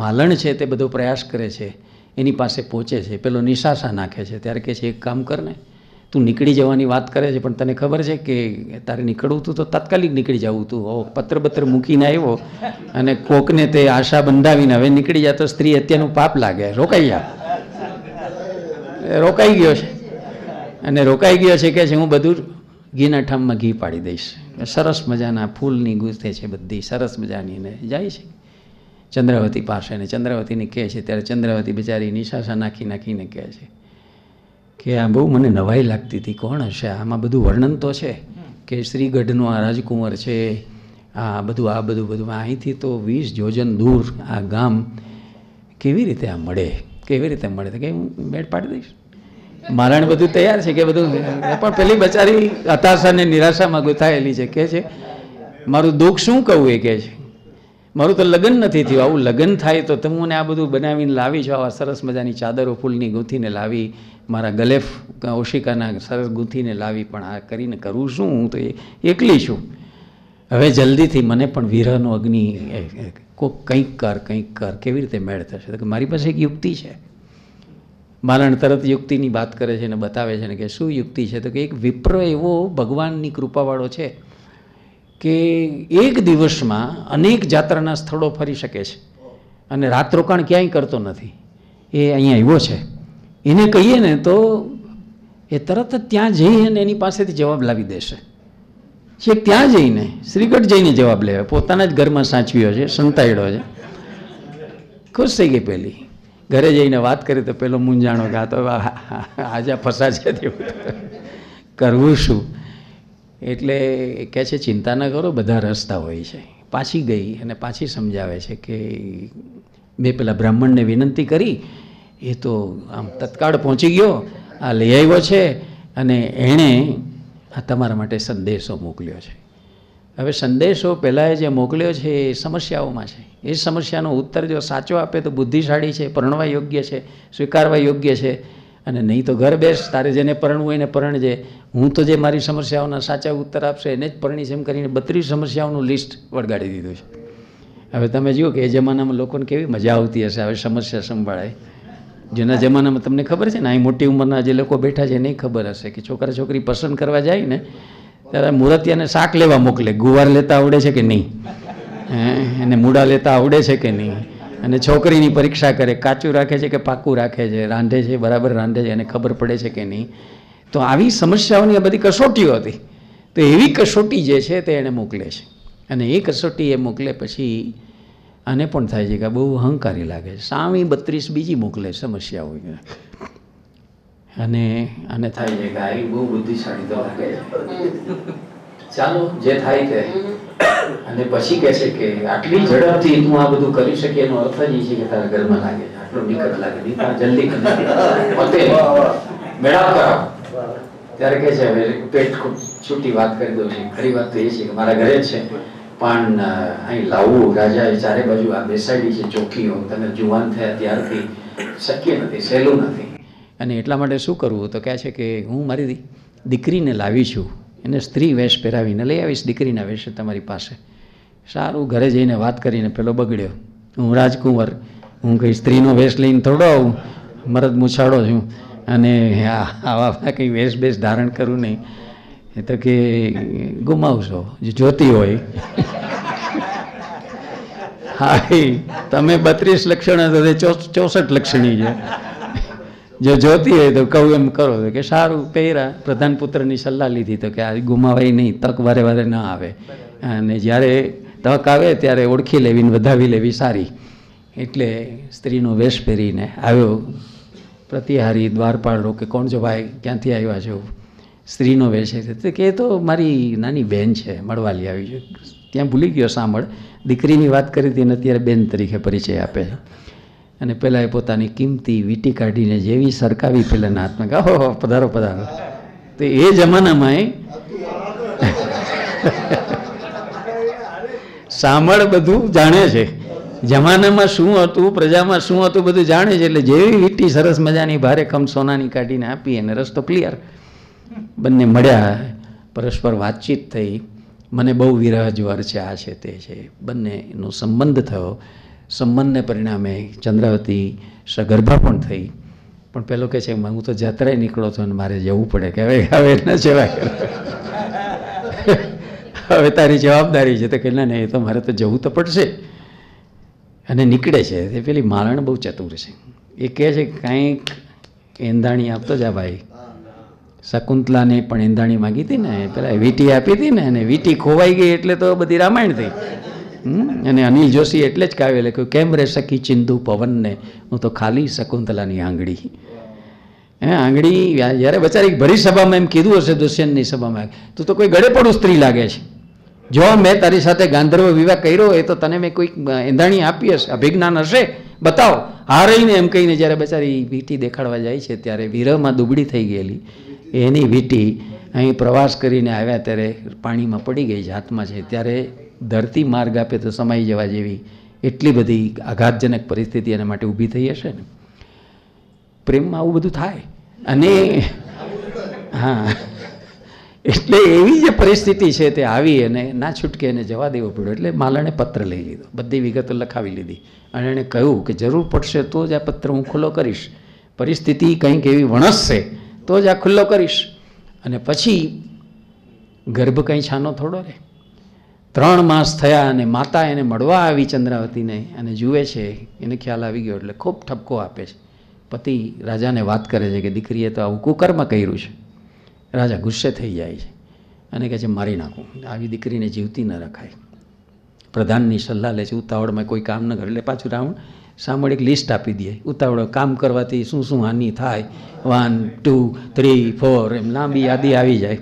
માલણ છે તે બધો પ્રયાસ કરે છે એની પાસે પહોંચે છે પેલો નિશાસા નાખે છે ત્યારે કહે છે એક કામ કરને તું નીકળી જવાની વાત કરે છે પણ તને ખબર છે કે તારે નીકળવું હતું તો તાત્કાલિક નીકળી જવું હતું હો પત્ર પત્ર મૂકીને આવ્યો અને કોકને તે આશા બંધાવીને હવે નીકળી જાય તો સ્ત્રી અત્યારનું પાપ લાગે રોકાઈ જા રોકાઈ ગયો છે અને રોકાઈ ગયો છે કે છે હું બધું ઘીના ઠામમાં ઘી પાડી દઈશ સરસ મજાના ફૂલની ગુંથે છે બધી સરસ મજાની ને જાય છે ચંદ્રવતી પાસે ને ચંદ્રવતીને કહે છે ત્યારે ચંદ્રવતી બિચારી નિશાસા નાખી નાખીને કહે છે કે આ બહુ મને નવાઈ લાગતી હતી કોણ હશે આમાં બધું વર્ણન તો છે કે શ્રીગઢનો આ રાજકુંવર છે આ બધું આ બધું બધું અહીંથી તો વીસ જોજન દૂર આ ગામ કેવી રીતે આ મળે કેવી રીતે મળે કે હું બેટ પાડી દઈશ મારણ બધું તૈયાર છે કે બધું પણ પેલી બચારી હતાશા ને નિરાશામાં ગુથાયેલી છે કે છે મારું દુઃખ શું કહું એ કહે છે મારું તો લગ્ન નથી થયું આવું લગ્ન થાય તો તમે મને આ બધું બનાવીને લાવી છો આવા સરસ મજાની ચાદરો ફૂલની ગૂંથીને લાવી મારા ગલેફ ઓશિકાના સરસ ગૂંથીને લાવી પણ આ કરીને કરું શું હું તો એકલી છું હવે જલ્દીથી મને પણ વિરહનો અગ્નિ કોક કંઈક કર કંઈક કર કેવી રીતે મેળ થશે તો કે મારી પાસે એક યુક્તિ છે મારણ તરત યુક્તિની વાત કરે છે અને બતાવે છે ને કે શું યુક્તિ છે તો કે એક વિપ્ર એવો ભગવાનની કૃપાવાળો છે કે એક દિવસમાં અનેક જાત્રાના સ્થળો ફરી શકે છે અને રાત રોકાણ ક્યાંય કરતો નથી એ અહીંયા આવ્યો છે એને કહીએ ને તો એ તરત જ ત્યાં અને એની પાસેથી જવાબ લાવી દેશે છેક ત્યાં જઈને શ્રીગઢ જઈને જવાબ લેવે પોતાના જ ઘરમાં સાચવ્યો છે સંતાડ્યો છે ખુશ થઈ ગઈ પેલી ઘરે જઈને વાત કરી તો પેલો મૂંઝાણો કે આ તો આજે ફસા છે કરવું શું એટલે કહે છે ચિંતા ન કરો બધા રસ્તા હોય છે પાછી ગઈ અને પાછી સમજાવે છે કે મેં પેલા બ્રાહ્મણને વિનંતી કરી એ તો આમ તત્કાળ પહોંચી ગયો આ લઈ આવ્યો છે અને એણે આ તમારા માટે સંદેશો મોકલ્યો છે હવે સંદેશો પહેલાં જે મોકલ્યો છે એ સમસ્યાઓમાં છે એ સમસ્યાનો ઉત્તર જો સાચો આપે તો બુદ્ધિશાળી છે પરણવા યોગ્ય છે સ્વીકારવા યોગ્ય છે અને નહીં તો ઘર બેસ તારે જેને પરણવું એને પરણજે હું તો જે મારી સમસ્યાઓના સાચા ઉત્તર આપશે એને જ પરણીશ એમ કરીને બત્રીસ સમસ્યાઓનું લિસ્ટ વળગાડી દીધું છે હવે તમે જુઓ કે એ જમાનામાં લોકોને કેવી મજા આવતી હશે હવે સમસ્યા સંભાળાય જેના જમાનામાં તમને ખબર છે ને અહીં મોટી ઉંમરના જે લોકો બેઠા છે એને ખબર હશે કે છોકરા છોકરી પસંદ કરવા જાય ને ત્યારે મુરતિયાને શાક લેવા મોકલે ગુવાર લેતા આવડે છે કે નહીં એને મૂડા લેતા આવડે છે કે નહીં અને છોકરીની પરીક્ષા કરે કાચું રાખે છે કે પાકું રાખે છે રાંધે છે બરાબર રાંધે છે એને ખબર પડે છે કે નહીં તો આવી સમસ્યાઓની આ બધી કસોટીઓ હતી તો એવી કસોટી જે છે તે એને મોકલે છે અને એ કસોટી એ મોકલે પછી અને પણ થાય છે કે બહુ અહંકારી લાગે છે સામી બત્રીસ બીજી મોકલે સમસ્યા હોય અને આને થાય છે કે આવી બહુ બુદ્ધિશાળી તો લાગે છે ચાલો જે થાય તે અને પછી કહે છે કે આટલી ઝડપથી તું આ બધું કરી શકે એનો અર્થ જ એ છે કે તારા ઘરમાં લાગે છે આટલો નિકટ લાગે નહીં જલ્દી પતે મેળાપ કરાવ ત્યારે કહે છે હવે પેટ છૂટી વાત કરી દઉં છે ખરી વાત તો એ છે કે મારા ઘરે જ છે પણ અહીં લાવવું રાજાએ ચારે બાજુ આ બેસાડી છે ચોકીઓ તમે જુવાન થયા ત્યારથી શક્ય નથી સહેલું નથી અને એટલા માટે શું કરવું તો કહે છે કે હું મારી દીકરીને લાવી છું એને સ્ત્રી વેશ પહેરાવીને લઈ આવીશ દીકરીના વેશે તમારી પાસે સારું ઘરે જઈને વાત કરીને પેલો બગડ્યો હું રાજકુંવર હું કંઈ સ્ત્રીનો વેશ લઈને થોડો આવું મરદ મુછાડો છું અને આવા કંઈ વેશ બેશ ધારણ કરું નહીં એ તો કે ગુમાવશો જે જોતી હોય હા તમે બત્રીસ લક્ષણ ચોસઠ લક્ષણી છે જો જોતી હોય તો કહું એમ કરો તો કે સારું પહેરા પ્રધાન પુત્રની સલાહ લીધી તો કે આ ગુમાવાય નહીં તક વારે વારે ના આવે અને જ્યારે તક આવે ત્યારે ઓળખી લેવીને વધાવી લેવી સારી એટલે સ્ત્રીનો વેશ પહેરીને આવ્યો પ્રતિહારી દ્વારપાળો કે કોણ જો ભાઈ ક્યાંથી આવ્યા છો સ્ત્રીનો વેશે તો કે તો મારી નાની બેન છે મળવાલી આવી છે ત્યાં ભૂલી ગયો સાંભળ દીકરીની વાત કરી હતી અને અત્યારે બેન તરીકે પરિચય આપે છે અને પહેલાં એ પોતાની કિંમતી વીટી કાઢીને જેવી સરકાવી પહેલાંના હાથમાં કે પધારો પધારો તો એ જમાનામાં સાંભળ બધું જાણે છે જમાનામાં શું હતું પ્રજામાં શું હતું બધું જાણે છે એટલે જેવી વીટી સરસ મજાની ભારે કમ સોનાની કાઢીને આપી અને રસ્તો ક્લિયર બંને મળ્યા પરસ્પર વાતચીત થઈ મને બહુ વિરહ છે આ છે તે છે બંનેનો સંબંધ થયો સંબંધને પરિણામે ચંદ્રાવતી સગર્ભા પણ થઈ પણ પેલો કહે છે હું તો જાત્રાએ નીકળો તો મારે જવું પડે કે હવે હવે ન જવાય હવે તારી જવાબદારી છે તો કે ના નહીં એ તો મારે તો જવું તો પડશે અને નીકળે છે તે પેલી મારણ બહુ ચતુર છે એ કહે છે કાંઈક એંધાણી આપતો જા ભાઈ શકુંતલાને પણ એંધાણી માગી હતી ને પેલા વીટી આપી હતી ને અને વીટી ખોવાઈ ગઈ એટલે તો બધી રામાયણ થઈ અને અનિલ જોશી એટલે જ કાવ્ય લખ્યું કેમ રે સખી ચિંધુ પવનને હું તો ખાલી શકુંતલાની આંગળી હે આંગળી જ્યારે બચારી ભરી સભામાં એમ કીધું હશે દુષ્યંતની સભામાં તું તો કોઈ ગળે પડું સ્ત્રી લાગે છે જો મેં તારી સાથે ગાંધર્વ વિવાહ કર્યો એ તો તને મેં કોઈક એંધાણી આપી હશે અભિજ્ઞાન હશે બતાવો હા રહીને એમ કહીને જ્યારે બચારી વીટી દેખાડવા જાય છે ત્યારે વિરહમાં દુબળી થઈ ગયેલી એની વીંટી અહીં પ્રવાસ કરીને આવ્યા ત્યારે પાણીમાં પડી ગઈ છે હાથમાં છે ત્યારે ધરતી માર્ગ આપે તો સમાઈ જવા જેવી એટલી બધી આઘાતજનક પરિસ્થિતિ એના માટે ઊભી થઈ હશે ને પ્રેમમાં આવું બધું થાય અને હા એટલે એવી જે પરિસ્થિતિ છે તે આવી અને ના છૂટકે એને જવા દેવો પડ્યો એટલે માલણે પત્ર લઈ લીધો બધી વિગતો લખાવી લીધી અને એણે કહ્યું કે જરૂર પડશે તો જ આ પત્ર હું ખુલ્લો કરીશ પરિસ્થિતિ કંઈક એવી વણસશે તો જ આ ખુલ્લો કરીશ અને પછી ગર્ભ કંઈ છાનો થોડો રે ત્રણ માસ થયા અને માતા એને મળવા આવી ચંદ્રાવતીને અને જુએ છે એને ખ્યાલ આવી ગયો એટલે ખૂબ ઠપકો આપે છે પતિ રાજાને વાત કરે છે કે દીકરીએ તો આવું કુકર્મ કર્યું છે રાજા ગુસ્સે થઈ જાય છે અને કહે છે મારી નાખું આવી દીકરીને જીવતી ન રખાય પ્રધાનની સલાહ લે છે ઉતાવળમાં કોઈ કામ ન કરે એટલે પાછું રાવણ સામે એક લિસ્ટ આપી દે ઉતાવળ કામ કરવાથી શું શું હાનિ થાય વન ટુ થ્રી ફોર એમ લાંબી યાદી આવી જાય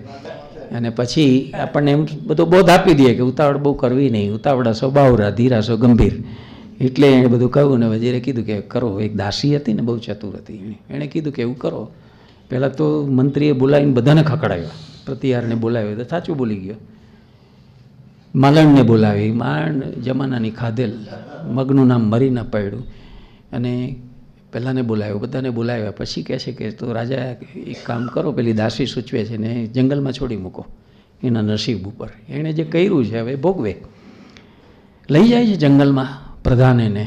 અને પછી આપણને એમ બધો બોધ આપી દે કે ઉતાવળ બહુ કરવી નહીં ઉતાવળા સો બાવરા ધીરા સો ગંભીર એટલે એણે બધું કહ્યું ને વજીરે કીધું કે કરો એક દાસી હતી ને બહુ ચતુર હતી એણે કીધું કે એવું કરો પહેલાં તો મંત્રીએ બોલાવીને બધાને ખકડાવ્યા પ્રતિહારને બોલાવ્યો તો સાચું બોલી ગયો માલણને બોલાવી માલણ જમાનાની ખાધેલ મગનું નામ મરીના પાડ્યું અને પહેલાંને બોલાવ્યો બધાને બોલાવ્યા પછી કહે છે કે તો રાજા એક કામ કરો પેલી દાસી સૂચવે છે ને જંગલમાં છોડી મૂકો એના નસીબ ઉપર એણે જે કર્યું છે હવે ભોગવે લઈ જાય છે જંગલમાં પ્રધાન એને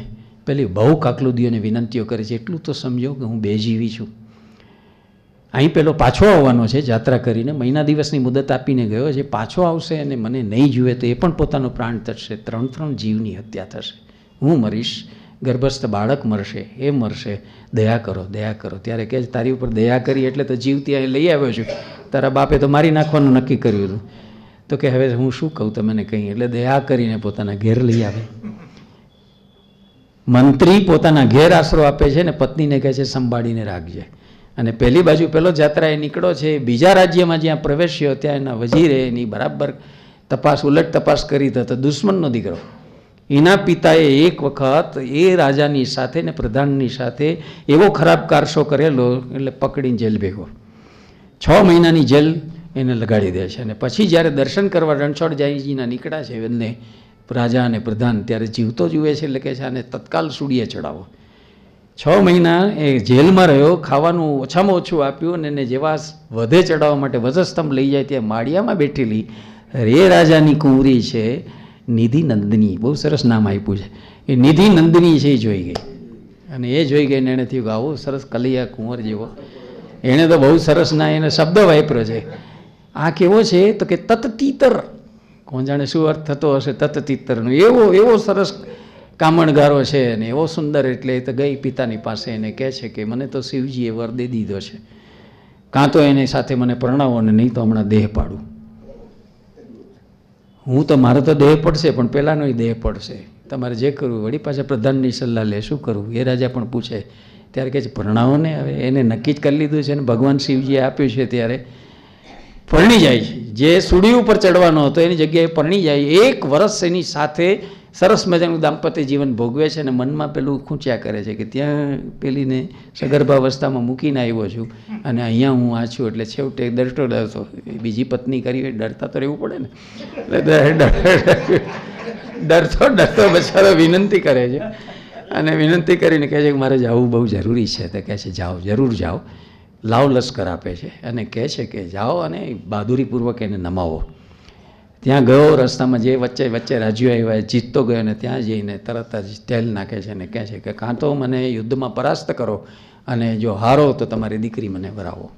પેલી બહુ કાકલુદીઓને વિનંતીઓ કરે છે એટલું તો સમજો કે હું બેજીવી છું અહીં પેલો પાછો આવવાનો છે જાત્રા કરીને મહિના દિવસની મુદત આપીને ગયો છે પાછો આવશે અને મને નહીં જુએ તો એ પણ પોતાનો પ્રાણ તરશે ત્રણ ત્રણ જીવની હત્યા થશે હું મરીશ ગર્ભસ્થ બાળક મરશે એ મરશે દયા કરો દયા કરો ત્યારે કહે તારી ઉપર દયા કરી એટલે તો જીવ ત્યાં લઈ આવ્યો છું તારા બાપે તો મારી નાખવાનું નક્કી કર્યું હતું તો કે હવે હું શું કહું તમને કંઈ એટલે દયા કરીને પોતાના ઘેર લઈ આવે મંત્રી પોતાના ઘેર આશરો આપે છે ને પત્નીને કહે છે સંભાળીને રાખજે અને પહેલી બાજુ પહેલો જાત્રાએ નીકળો છે બીજા રાજ્યમાં જ્યાં પ્રવેશ્યો ત્યાં એના વજીરે એની બરાબર તપાસ ઉલટ તપાસ કરી તો દુશ્મનનો દીકરો એના પિતાએ એક વખત એ રાજાની સાથે ને પ્રધાનની સાથે એવો ખરાબ કારસો કરેલો એટલે પકડીને જેલ ભેગો છ મહિનાની જેલ એને લગાડી દે છે અને પછી જ્યારે દર્શન કરવા રણછોડ જાયજીના નીકળ્યા છે એમને રાજા અને પ્રધાન ત્યારે જીવતો જુએ છે એટલે કે છે આને તત્કાલ સૂડીએ ચડાવો છ મહિના એ જેલમાં રહ્યો ખાવાનું ઓછામાં ઓછું આપ્યું અને એને જેવા વધે ચડાવવા માટે વજસ્તંભ લઈ જાય ત્યાં માળિયામાં બેઠેલી રે રાજાની કુંવરી છે નિધિ નંદિની બહુ સરસ નામ આપ્યું છે એ નિધિ નંદિની છે એ જોઈ ગઈ અને એ જોઈ ગઈને એણે થયું કે આવો સરસ કલિયા કુંવર જેવો એણે તો બહુ સરસ ના એને શબ્દ વાપર્યો છે આ કેવો છે તો કે તતતીતર કોણ જાણે શું અર્થ થતો હશે તતતીતરનો એવો એવો સરસ કામણગારો છે અને એવો સુંદર એટલે એ તો ગઈ પિતાની પાસે એને કહે છે કે મને તો શિવજીએ વર દે દીધો છે કાં તો એની સાથે મને પ્રણાવો અને નહીં તો હમણાં દેહ પાડું હું તો મારો તો દેહ પડશે પણ પહેલાંનો દેહ પડશે તમારે જે કરવું વળી પાછા પ્રધાનની સલાહ લે શું કરવું એ રાજા પણ પૂછે ત્યારે કહે છે પ્રણાવોને હવે એને નક્કી જ કરી લીધું છે અને ભગવાન શિવજીએ આપ્યું છે ત્યારે પરણી જાય છે જે સુડી ઉપર ચડવાનો હતો એની જગ્યાએ પરણી જાય એક વર્ષ એની સાથે સરસ મજાનું દાંપત્ય જીવન ભોગવે છે અને મનમાં પેલું ખૂંચ્યા કરે છે કે ત્યાં પેલીને સગર્ભાવસ્થામાં મૂકીને આવ્યો છું અને અહીંયા હું આ છું એટલે છેવટે ડરતો ડરતો બીજી પત્ની કરી હોય ડરતા તો રહેવું પડે ને ડરતો ડરતો બચારો વિનંતી કરે છે અને વિનંતી કરીને કહે છે કે મારે જવું બહુ જરૂરી છે તો કહે છે જાઓ જરૂર જાઓ લાવ લશ્કર આપે છે અને કહે છે કે જાઓ અને બહાદુરીપૂર્વક એને નમાવો ત્યાં ગયો રસ્તામાં જે વચ્ચે વચ્ચે રાજ્યો આવ્યા જીતતો ગયો ને ત્યાં જઈને તરત જ ટેલ નાખે છે ને કહે છે કે કાં તો મને યુદ્ધમાં પરાસ્ત કરો અને જો હારો તો તમારી દીકરી મને ભરાવો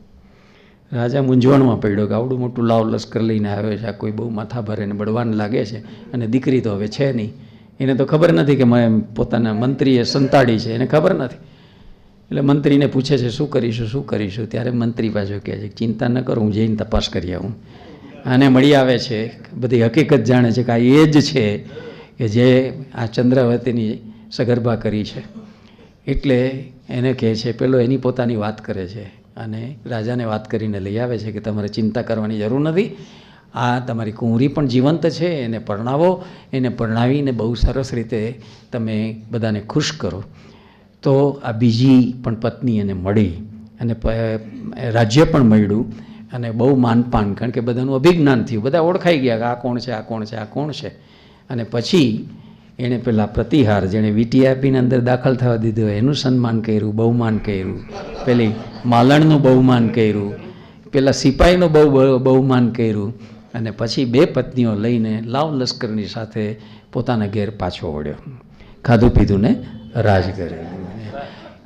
રાજા મૂંઝવણમાં પડ્યો કે આવડું મોટું લાવ લશ્કર લઈને આવ્યો છે આ કોઈ બહુ માથા ભરે ને બળવાન લાગે છે અને દીકરી તો હવે છે નહીં એને તો ખબર નથી કે મેં પોતાના મંત્રીએ સંતાડી છે એને ખબર નથી એટલે મંત્રીને પૂછે છે શું કરીશું શું કરીશું ત્યારે મંત્રી પાછો કહે છે ચિંતા ન કરો હું જઈને તપાસ કરી આવું આને મળી આવે છે બધી હકીકત જાણે છે કે આ એ જ છે કે જે આ ચંદ્રાવતીની સગર્ભા કરી છે એટલે એને કહે છે પેલો એની પોતાની વાત કરે છે અને રાજાને વાત કરીને લઈ આવે છે કે તમારે ચિંતા કરવાની જરૂર નથી આ તમારી કુંવરી પણ જીવંત છે એને પરણાવો એને પરણાવીને બહુ સરસ રીતે તમે બધાને ખુશ કરો તો આ બીજી પણ પત્ની એને મળી અને રાજ્ય પણ મળ્યું અને બહુ માનપાન કારણ કે બધાનું અભિજ્ઞાન થયું બધા ઓળખાઈ ગયા કે આ કોણ છે આ કોણ છે આ કોણ છે અને પછી એણે પેલા પ્રતિહાર જેણે વીટીઆઈપીની અંદર દાખલ થવા દીધો એનું સન્માન કર્યું બહુમાન કર્યું પેલી માલણનું બહુમાન કર્યું પેલા સિપાહીનું બહુ બહુમાન કર્યું અને પછી બે પત્નીઓ લઈને લાવ લશ્કરની સાથે પોતાના ઘેર પાછો વળ્યો ખાધું પીધું ને રાજ કર્યો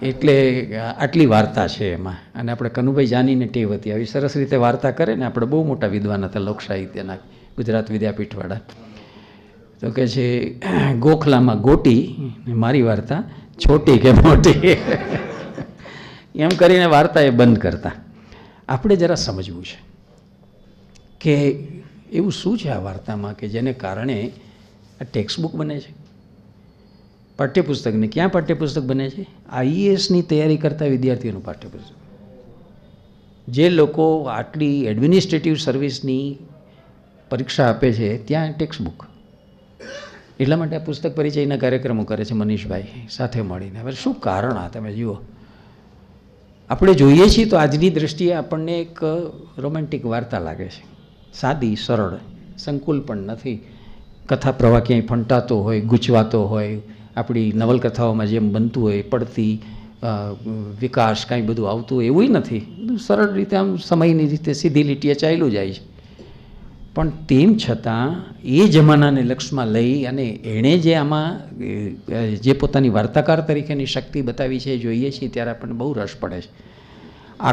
એટલે આટલી વાર્તા છે એમાં અને આપણે કનુભાઈ જાનીને ટેવ હતી આવી સરસ રીતે વાર્તા કરે ને આપણે બહુ મોટા વિદ્વાન હતા લોક સાહિત્યના ગુજરાત વિદ્યાપીઠવાળા તો કે છે ગોખલામાં ગોટી મારી વાર્તા છોટી કે મોટી એમ કરીને વાર્તા એ બંધ કરતા આપણે જરા સમજવું છે કે એવું શું છે આ વાર્તામાં કે જેને કારણે આ ટેક્સ્ટબુક બને છે પાઠ્યપુસ્તકને ક્યાં પાઠ્યપુસ્તક બને છે આઈએએસની e તૈયારી કરતા વિદ્યાર્થીઓનું પાઠ્યપુસ્તક જે લોકો આટલી એડમિનિસ્ટ્રેટિવ સર્વિસની પરીક્ષા આપે છે ત્યાં ટેક્સ્ટ બુક એટલા માટે આ પુસ્તક પરિચયના કાર્યક્રમો કરે છે મનીષભાઈ સાથે મળીને હવે શું કારણ આ તમે જુઓ આપણે જોઈએ છીએ તો આજની દ્રષ્ટિએ આપણને એક રોમેન્ટિક વાર્તા લાગે છે સાદી સરળ સંકુલ પણ નથી કથા પ્રવાહ ક્યાંય ફંટાતો હોય ગૂંચવાતો હોય આપણી નવલકથાઓમાં જેમ બનતું હોય પડતી વિકાસ કાંઈ બધું આવતું હોય એવું નથી સરળ રીતે આમ સમયની રીતે સીધી લીટીએ ચાલ્યું જાય છે પણ તેમ છતાં એ જમાનાને લક્ષમાં લઈ અને એણે જે આમાં જે પોતાની વાર્તાકાર તરીકેની શક્તિ બતાવી છે જોઈએ છીએ ત્યારે આપણને બહુ રસ પડે છે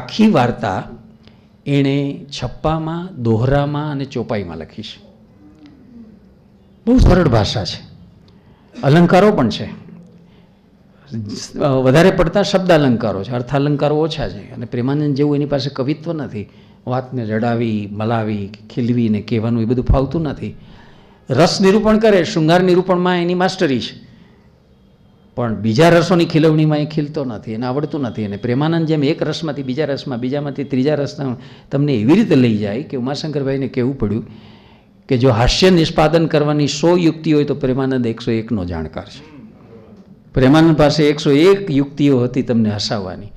આખી વાર્તા એણે છપ્પામાં દોહરામાં અને ચોપાઈમાં લખી છે બહુ સરળ ભાષા છે અલંકારો પણ છે વધારે પડતા શબ્દ અલંકારો છે અર્થાલંકારો ઓછા છે અને પ્રેમાનંદ જેવું એની પાસે કવિત્વ નથી વાતને રડાવી મલાવી ખીલવી ને કહેવાનું એ બધું ફાવતું નથી રસ નિરૂપણ કરે શૃંગાર નિરૂપણમાં એની માસ્ટરી છે પણ બીજા રસોની ખીલવણીમાં એ ખીલતો નથી એને આવડતું નથી અને પ્રેમાનંદ જેમ એક રસમાંથી બીજા રસમાં બીજામાંથી ત્રીજા રસમાં તમને એવી રીતે લઈ જાય કે ઉમાશંકરભાઈને કહેવું પડ્યું કે જો હાસ્ય નિષ્પાદન કરવાની સો યુક્તિ હોય તો પ્રેમાનંદ એકસો એકનો જાણકાર છે પ્રેમાનંદ પાસે એકસો એક યુક્તિઓ હતી તમને હસાવવાની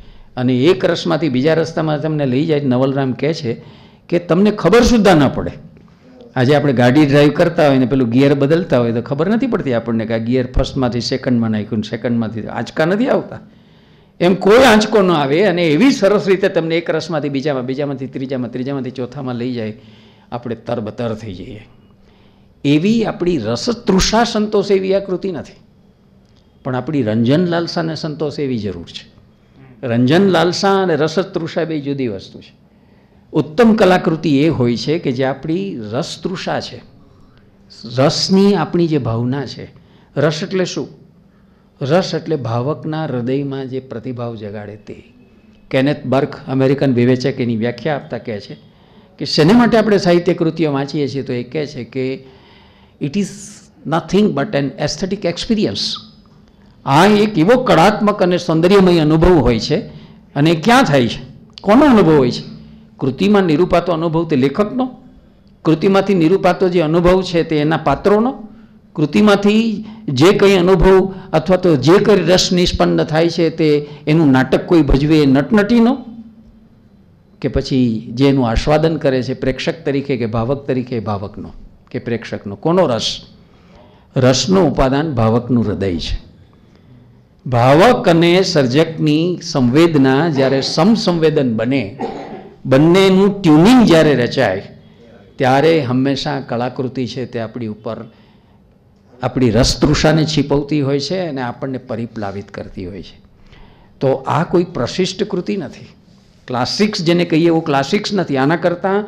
અને એક રસમાંથી બીજા રસ્તામાં તમને લઈ જાય નવલરામ કહે છે કે તમને ખબર સુદ્ધા ન પડે આજે આપણે ગાડી ડ્રાઈવ કરતા હોય ને પેલું ગિયર બદલતા હોય તો ખબર નથી પડતી આપણને કે આ ગિયર ફર્સ્ટમાંથી સેકન્ડમાં નાખ્યું સેકન્ડમાંથી આંચકા નથી આવતા એમ કોઈ આંચકો ન આવે અને એવી સરસ રીતે તમને એક રસમાંથી બીજામાં બીજામાંથી ત્રીજામાં ત્રીજામાંથી ચોથામાં લઈ જાય આપણે તરબતર થઈ જઈએ એવી આપણી રસતૃષા સંતોષ એવી આ કૃતિ નથી પણ આપણી રંજન લાલસાને સંતોષ એવી જરૂર છે રંજન લાલસા અને રસતૃષા બે જુદી વસ્તુ છે ઉત્તમ કલાકૃતિ એ હોય છે કે જે આપણી રસતૃષા છે રસની આપણી જે ભાવના છે રસ એટલે શું રસ એટલે ભાવકના હૃદયમાં જે પ્રતિભાવ જગાડે તે કેનેથ બર્ક અમેરિકન વિવેચક એની વ્યાખ્યા આપતા કહે છે કે શેને માટે આપણે સાહિત્ય કૃતિઓ વાંચીએ છીએ તો એ કહે છે કે it is nothing but an aesthetic experience આ એક એવો કળાત્મક અને સૌંદર્યમય અનુભવ હોય છે અને ક્યાં થાય છે કોનો અનુભવ હોય છે કૃતિમાં નિરૂપાતો અનુભવ તે લેખકનો કૃતિમાંથી નિરૂપાતો જે અનુભવ છે તે એના પાત્રોનો કૃતિમાંથી જે કંઈ અનુભવ અથવા તો જે કંઈ રસ નિષ્પન્ન થાય છે તે એનું નાટક કોઈ ભજવે એ નટનટીનો કે પછી જેનું એનું આસ્વાદન કરે છે પ્રેક્ષક તરીકે કે ભાવક તરીકે ભાવકનો કે પ્રેક્ષકનો કોનો રસ રસનું ઉપાદાન ભાવકનું હૃદય છે ભાવક અને સર્જકની સંવેદના જ્યારે સમસંવેદન બને બંનેનું ટ્યુનિંગ જ્યારે રચાય ત્યારે હંમેશા કળાકૃતિ છે તે આપણી ઉપર આપણી રસતૃષાને છીપવતી હોય છે અને આપણને પરિપ્લાવિત કરતી હોય છે તો આ કોઈ પ્રશિષ્ટ કૃતિ નથી ક્લાસિક્સ જેને કહીએ એવું ક્લાસિક્સ નથી આના કરતાં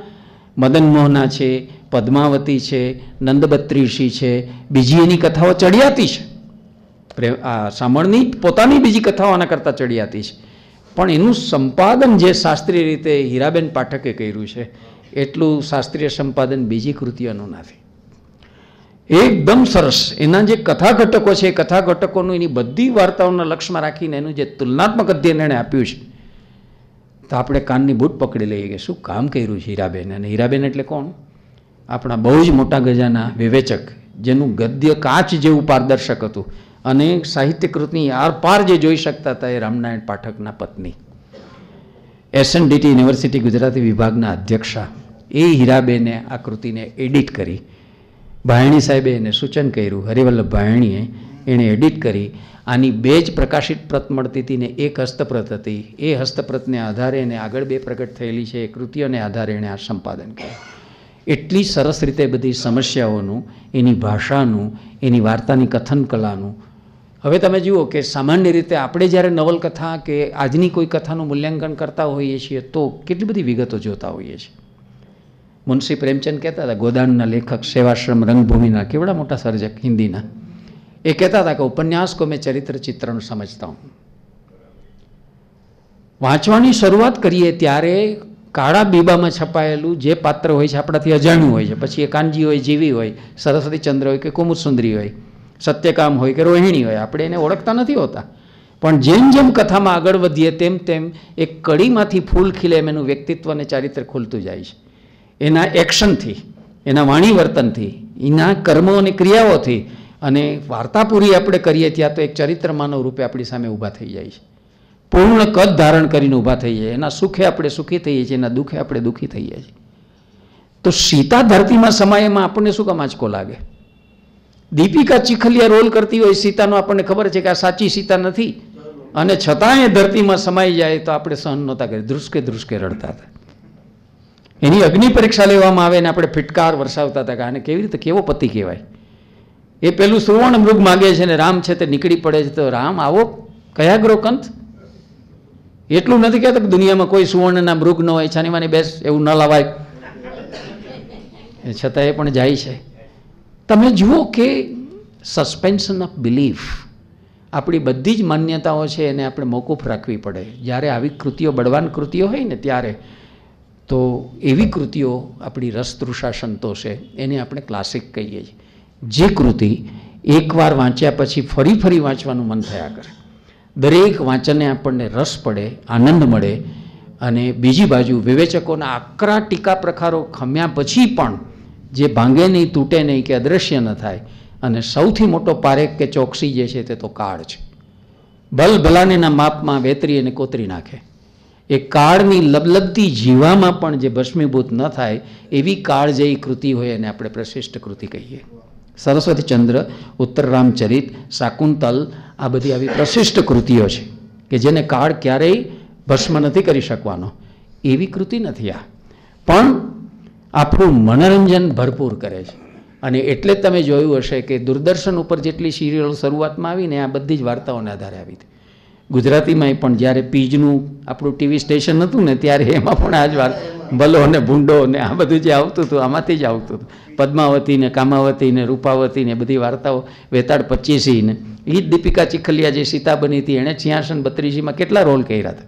મદન મોહના છે પદ્માવતી છે નંદબત્રીશી છે બીજી એની કથાઓ ચડિયાતી છે પ્રેમ આ શામળની પોતાની બીજી કથાઓ આના કરતાં ચડિયાતી છે પણ એનું સંપાદન જે શાસ્ત્રીય રીતે હીરાબેન પાઠકે કર્યું છે એટલું શાસ્ત્રીય સંપાદન બીજી કૃતિઓનું નથી એકદમ સરસ એના જે કથા ઘટકો છે એ કથા ઘટકોનું એની બધી વાર્તાઓના લક્ષમાં રાખીને એનું જે તુલનાત્મક અધ્યયન એણે આપ્યું છે તો આપણે કાનની બૂટ પકડી લઈએ કે શું કામ કર્યું છે હીરાબેન અને હીરાબેન એટલે કોણ આપણા બહુ જ મોટા ગજાના વિવેચક જેનું ગદ્ય કાચ જેવું પારદર્શક હતું અને સાહિત્યકૃતની આરપાર જે જોઈ શકતા હતા એ રામનારાયણ પાઠકના પત્ની એસએનડીટી યુનિવર્સિટી ગુજરાતી વિભાગના અધ્યક્ષા એ હીરાબેને આ કૃતિને એડિટ કરી ભાયણી સાહેબે એને સૂચન કર્યું હરિવલ્લભ ભાયણીએ એણે એડિટ કરી આની બે જ પ્રકાશિત પ્રત મળતી હતી ને એક હસ્તપ્રત હતી એ હસ્તપ્રતને આધારે એને આગળ બે પ્રગટ થયેલી છે એ કૃતિઓને આધારે એણે આ સંપાદન કર્યું એટલી સરસ રીતે બધી સમસ્યાઓનું એની ભાષાનું એની વાર્તાની કથન કલાનું હવે તમે જુઓ કે સામાન્ય રીતે આપણે જ્યારે નવલકથા કે આજની કોઈ કથાનું મૂલ્યાંકન કરતા હોઈએ છીએ તો કેટલી બધી વિગતો જોતા હોઈએ છીએ મુનશી પ્રેમચંદ કહેતા હતા ગોદાનના લેખક સેવાશ્રમ રંગભૂમિના કેવડા મોટા સર્જક હિન્દીના એ कहता था कि उपन्यास को मैं चरित्र चित्रण સમજતા હું વાંચવાની શરૂઆત કરીએ ત્યારે કાળા બીબામાં છપાયેલું જે પાત્ર હોય છે આપણાથી અજાણ્યું હોય છે પછી એ કાનજી હોય જીવી હોય સરસ્વતી ચંદ્ર હોય કે કુમુદ હોય સત્યકામ હોય કે રોહિણી હોય આપણે એને ઓળખતા નથી હોતા પણ જેમ જેમ કથામાં આગળ વધીએ તેમ તેમ એ કડીમાંથી ફૂલ ખીલે એમ એનું વ્યક્તિત્વ અને ચારિત્ર ખુલતું જાય છે એના એક્શનથી એના વાણી વર્તનથી એના કર્મો અને ક્રિયાઓથી અને વાર્તા પૂરી આપણે કરીએ ત્યાં તો એક ચરિત્રમાનો રૂપે આપણી સામે ઊભા થઈ જાય છે પૂર્ણ કદ ધારણ કરીને ઊભા થઈ જાય એના સુખે આપણે સુખી થઈએ છીએ એના દુઃખે આપણે દુઃખી થઈએ છીએ તો સીતા ધરતીમાં સમાયમાં આપણને શું કામ આંચકો લાગે દીપિકા ચીખલિયા રોલ કરતી હોય સીતાનો આપણને ખબર છે કે આ સાચી સીતા નથી અને છતાં એ ધરતીમાં સમાઈ જાય તો આપણે સહન નહોતા કરી ધ્રુસકે ધ્રુસકે રડતા હતા એની અગ્નિ પરીક્ષા લેવામાં આવે ને આપણે ફિટકાર વરસાવતા હતા કે આને કેવી રીતે કેવો પતિ કહેવાય એ પેલું સુવર્ણ મૃગ માગે છે ને રામ છે તે નીકળી પડે છે તો રામ આવો કયા ગ્રો એટલું નથી કહેતો કે દુનિયામાં કોઈ સુવર્ણના મૃગ ન હોય છાનીમાની બેસ એવું ન લવાય છતાં એ પણ જાય છે તમે જુઓ કે સસ્પેન્શન ઓફ બિલીફ આપણી બધી જ માન્યતાઓ છે એને આપણે મોકૂફ રાખવી પડે જ્યારે આવી કૃતિઓ બળવાન કૃતિઓ હોય ને ત્યારે તો એવી કૃતિઓ આપણી રસતૃષા સંતોષે એને આપણે ક્લાસિક કહીએ છીએ જે કૃતિ એકવાર વાંચ્યા પછી ફરી ફરી વાંચવાનું મન થયા કરે દરેક વાંચને આપણને રસ પડે આનંદ મળે અને બીજી બાજુ વિવેચકોના આકરા ટીકા પ્રખારો ખમ્યા પછી પણ જે ભાંગે નહીં તૂટે નહીં કે અદૃશ્ય ન થાય અને સૌથી મોટો પારેખ કે ચોકસી જે છે તે તો કાળ છે ભલ ભલાનેના માપમાં વેતરી અને કોતરી નાખે એ કાળની લબલબતી જીવામાં પણ જે ભસ્મીભૂત ન થાય એવી કાળ કાળજયી કૃતિ હોય એને આપણે પ્રશિષ્ટ કૃતિ કહીએ સરસ્વતીચંદ્ર ઉત્તર રામચરિત શાકુંતલ આ બધી આવી પ્રશિષ્ટ કૃતિઓ છે કે જેને કાળ ક્યારેય ભસ્મ નથી કરી શકવાનો એવી કૃતિ નથી આ પણ આપણું મનોરંજન ભરપૂર કરે છે અને એટલે જ તમે જોયું હશે કે દૂરદર્શન ઉપર જેટલી સિરિયલો શરૂઆતમાં આવીને આ બધી જ વાર્તાઓને આધારે આવી હતી ગુજરાતીમાંય પણ જ્યારે પીજનું આપણું ટીવી સ્ટેશન હતું ને ત્યારે એમાં પણ આ જ વાત ભલો ને ભૂંડો ને આ બધું જે આવતું હતું આમાંથી જ આવતું હતું પદ્માવતી ને કામાવતી ને રૂપાવતી ને બધી વાર્તાઓ વેતાળ પચીસી ને એ જ દીપિકા ચીખલિયા જે સીતા બની હતી એણે છિયાસન બત્રીસીમાં કેટલા રોલ કર્યા હતા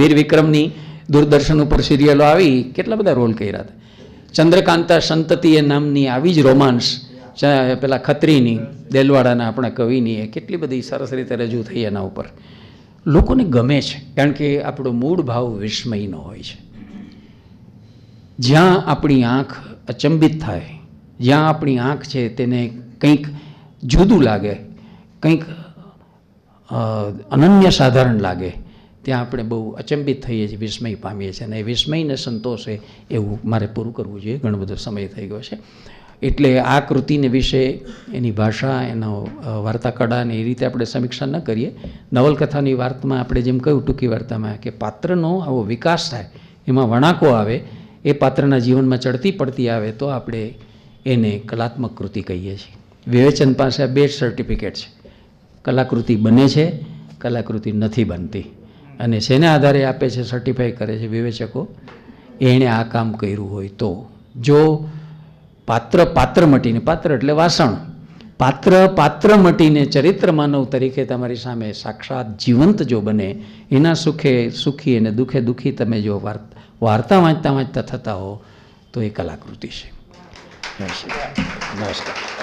વીર વિક્રમની દૂરદર્શન ઉપર સિરિયલો આવી કેટલા બધા રોલ કર્યા હતા ચંદ્રકાંતા સંતતીએ નામની આવી જ રોમાન્સ પેલા ખત્રીની દેલવાડાના આપણા કવિની એ કેટલી બધી સરસ રીતે રજૂ થઈ એના ઉપર લોકોને ગમે છે કારણ કે આપણો મૂળ ભાવ વિસ્મયનો હોય છે જ્યાં આપણી આંખ અચંબિત થાય જ્યાં આપણી આંખ છે તેને કંઈક જુદું લાગે કંઈક અનન્ય સાધારણ લાગે ત્યાં આપણે બહુ અચંબિત થઈએ છીએ વિસ્મય પામીએ છીએ અને એ વિસ્મયને સંતોષે એવું મારે પૂરું કરવું જોઈએ ઘણો બધો સમય થઈ ગયો છે એટલે આ કૃતિને વિશે એની ભાષા એનો વાર્તાકળા ને એ રીતે આપણે સમીક્ષા ન કરીએ નવલકથાની વાર્તામાં આપણે જેમ કહ્યું ટૂંકી વાર્તામાં કે પાત્રનો આવો વિકાસ થાય એમાં વણાકો આવે એ પાત્રના જીવનમાં ચડતી પડતી આવે તો આપણે એને કલાત્મક કૃતિ કહીએ છીએ વિવેચન પાસે આ બે સર્ટિફિકેટ છે કલાકૃતિ બને છે કલાકૃતિ નથી બનતી અને શેના આધારે આપે છે સર્ટિફાઈ કરે છે વિવેચકો એણે આ કામ કર્યું હોય તો જો પાત્ર પાત્ર મટીને પાત્ર એટલે વાસણ પાત્ર પાત્ર મટીને ચરિત્ર માનવ તરીકે તમારી સામે સાક્ષાત જીવંત જો બને એના સુખે સુખી અને દુઃખે દુઃખી તમે જો વાર્તા વાંચતા વાંચતા થતા હો તો એ કલાકૃતિ છે નમસ્કાર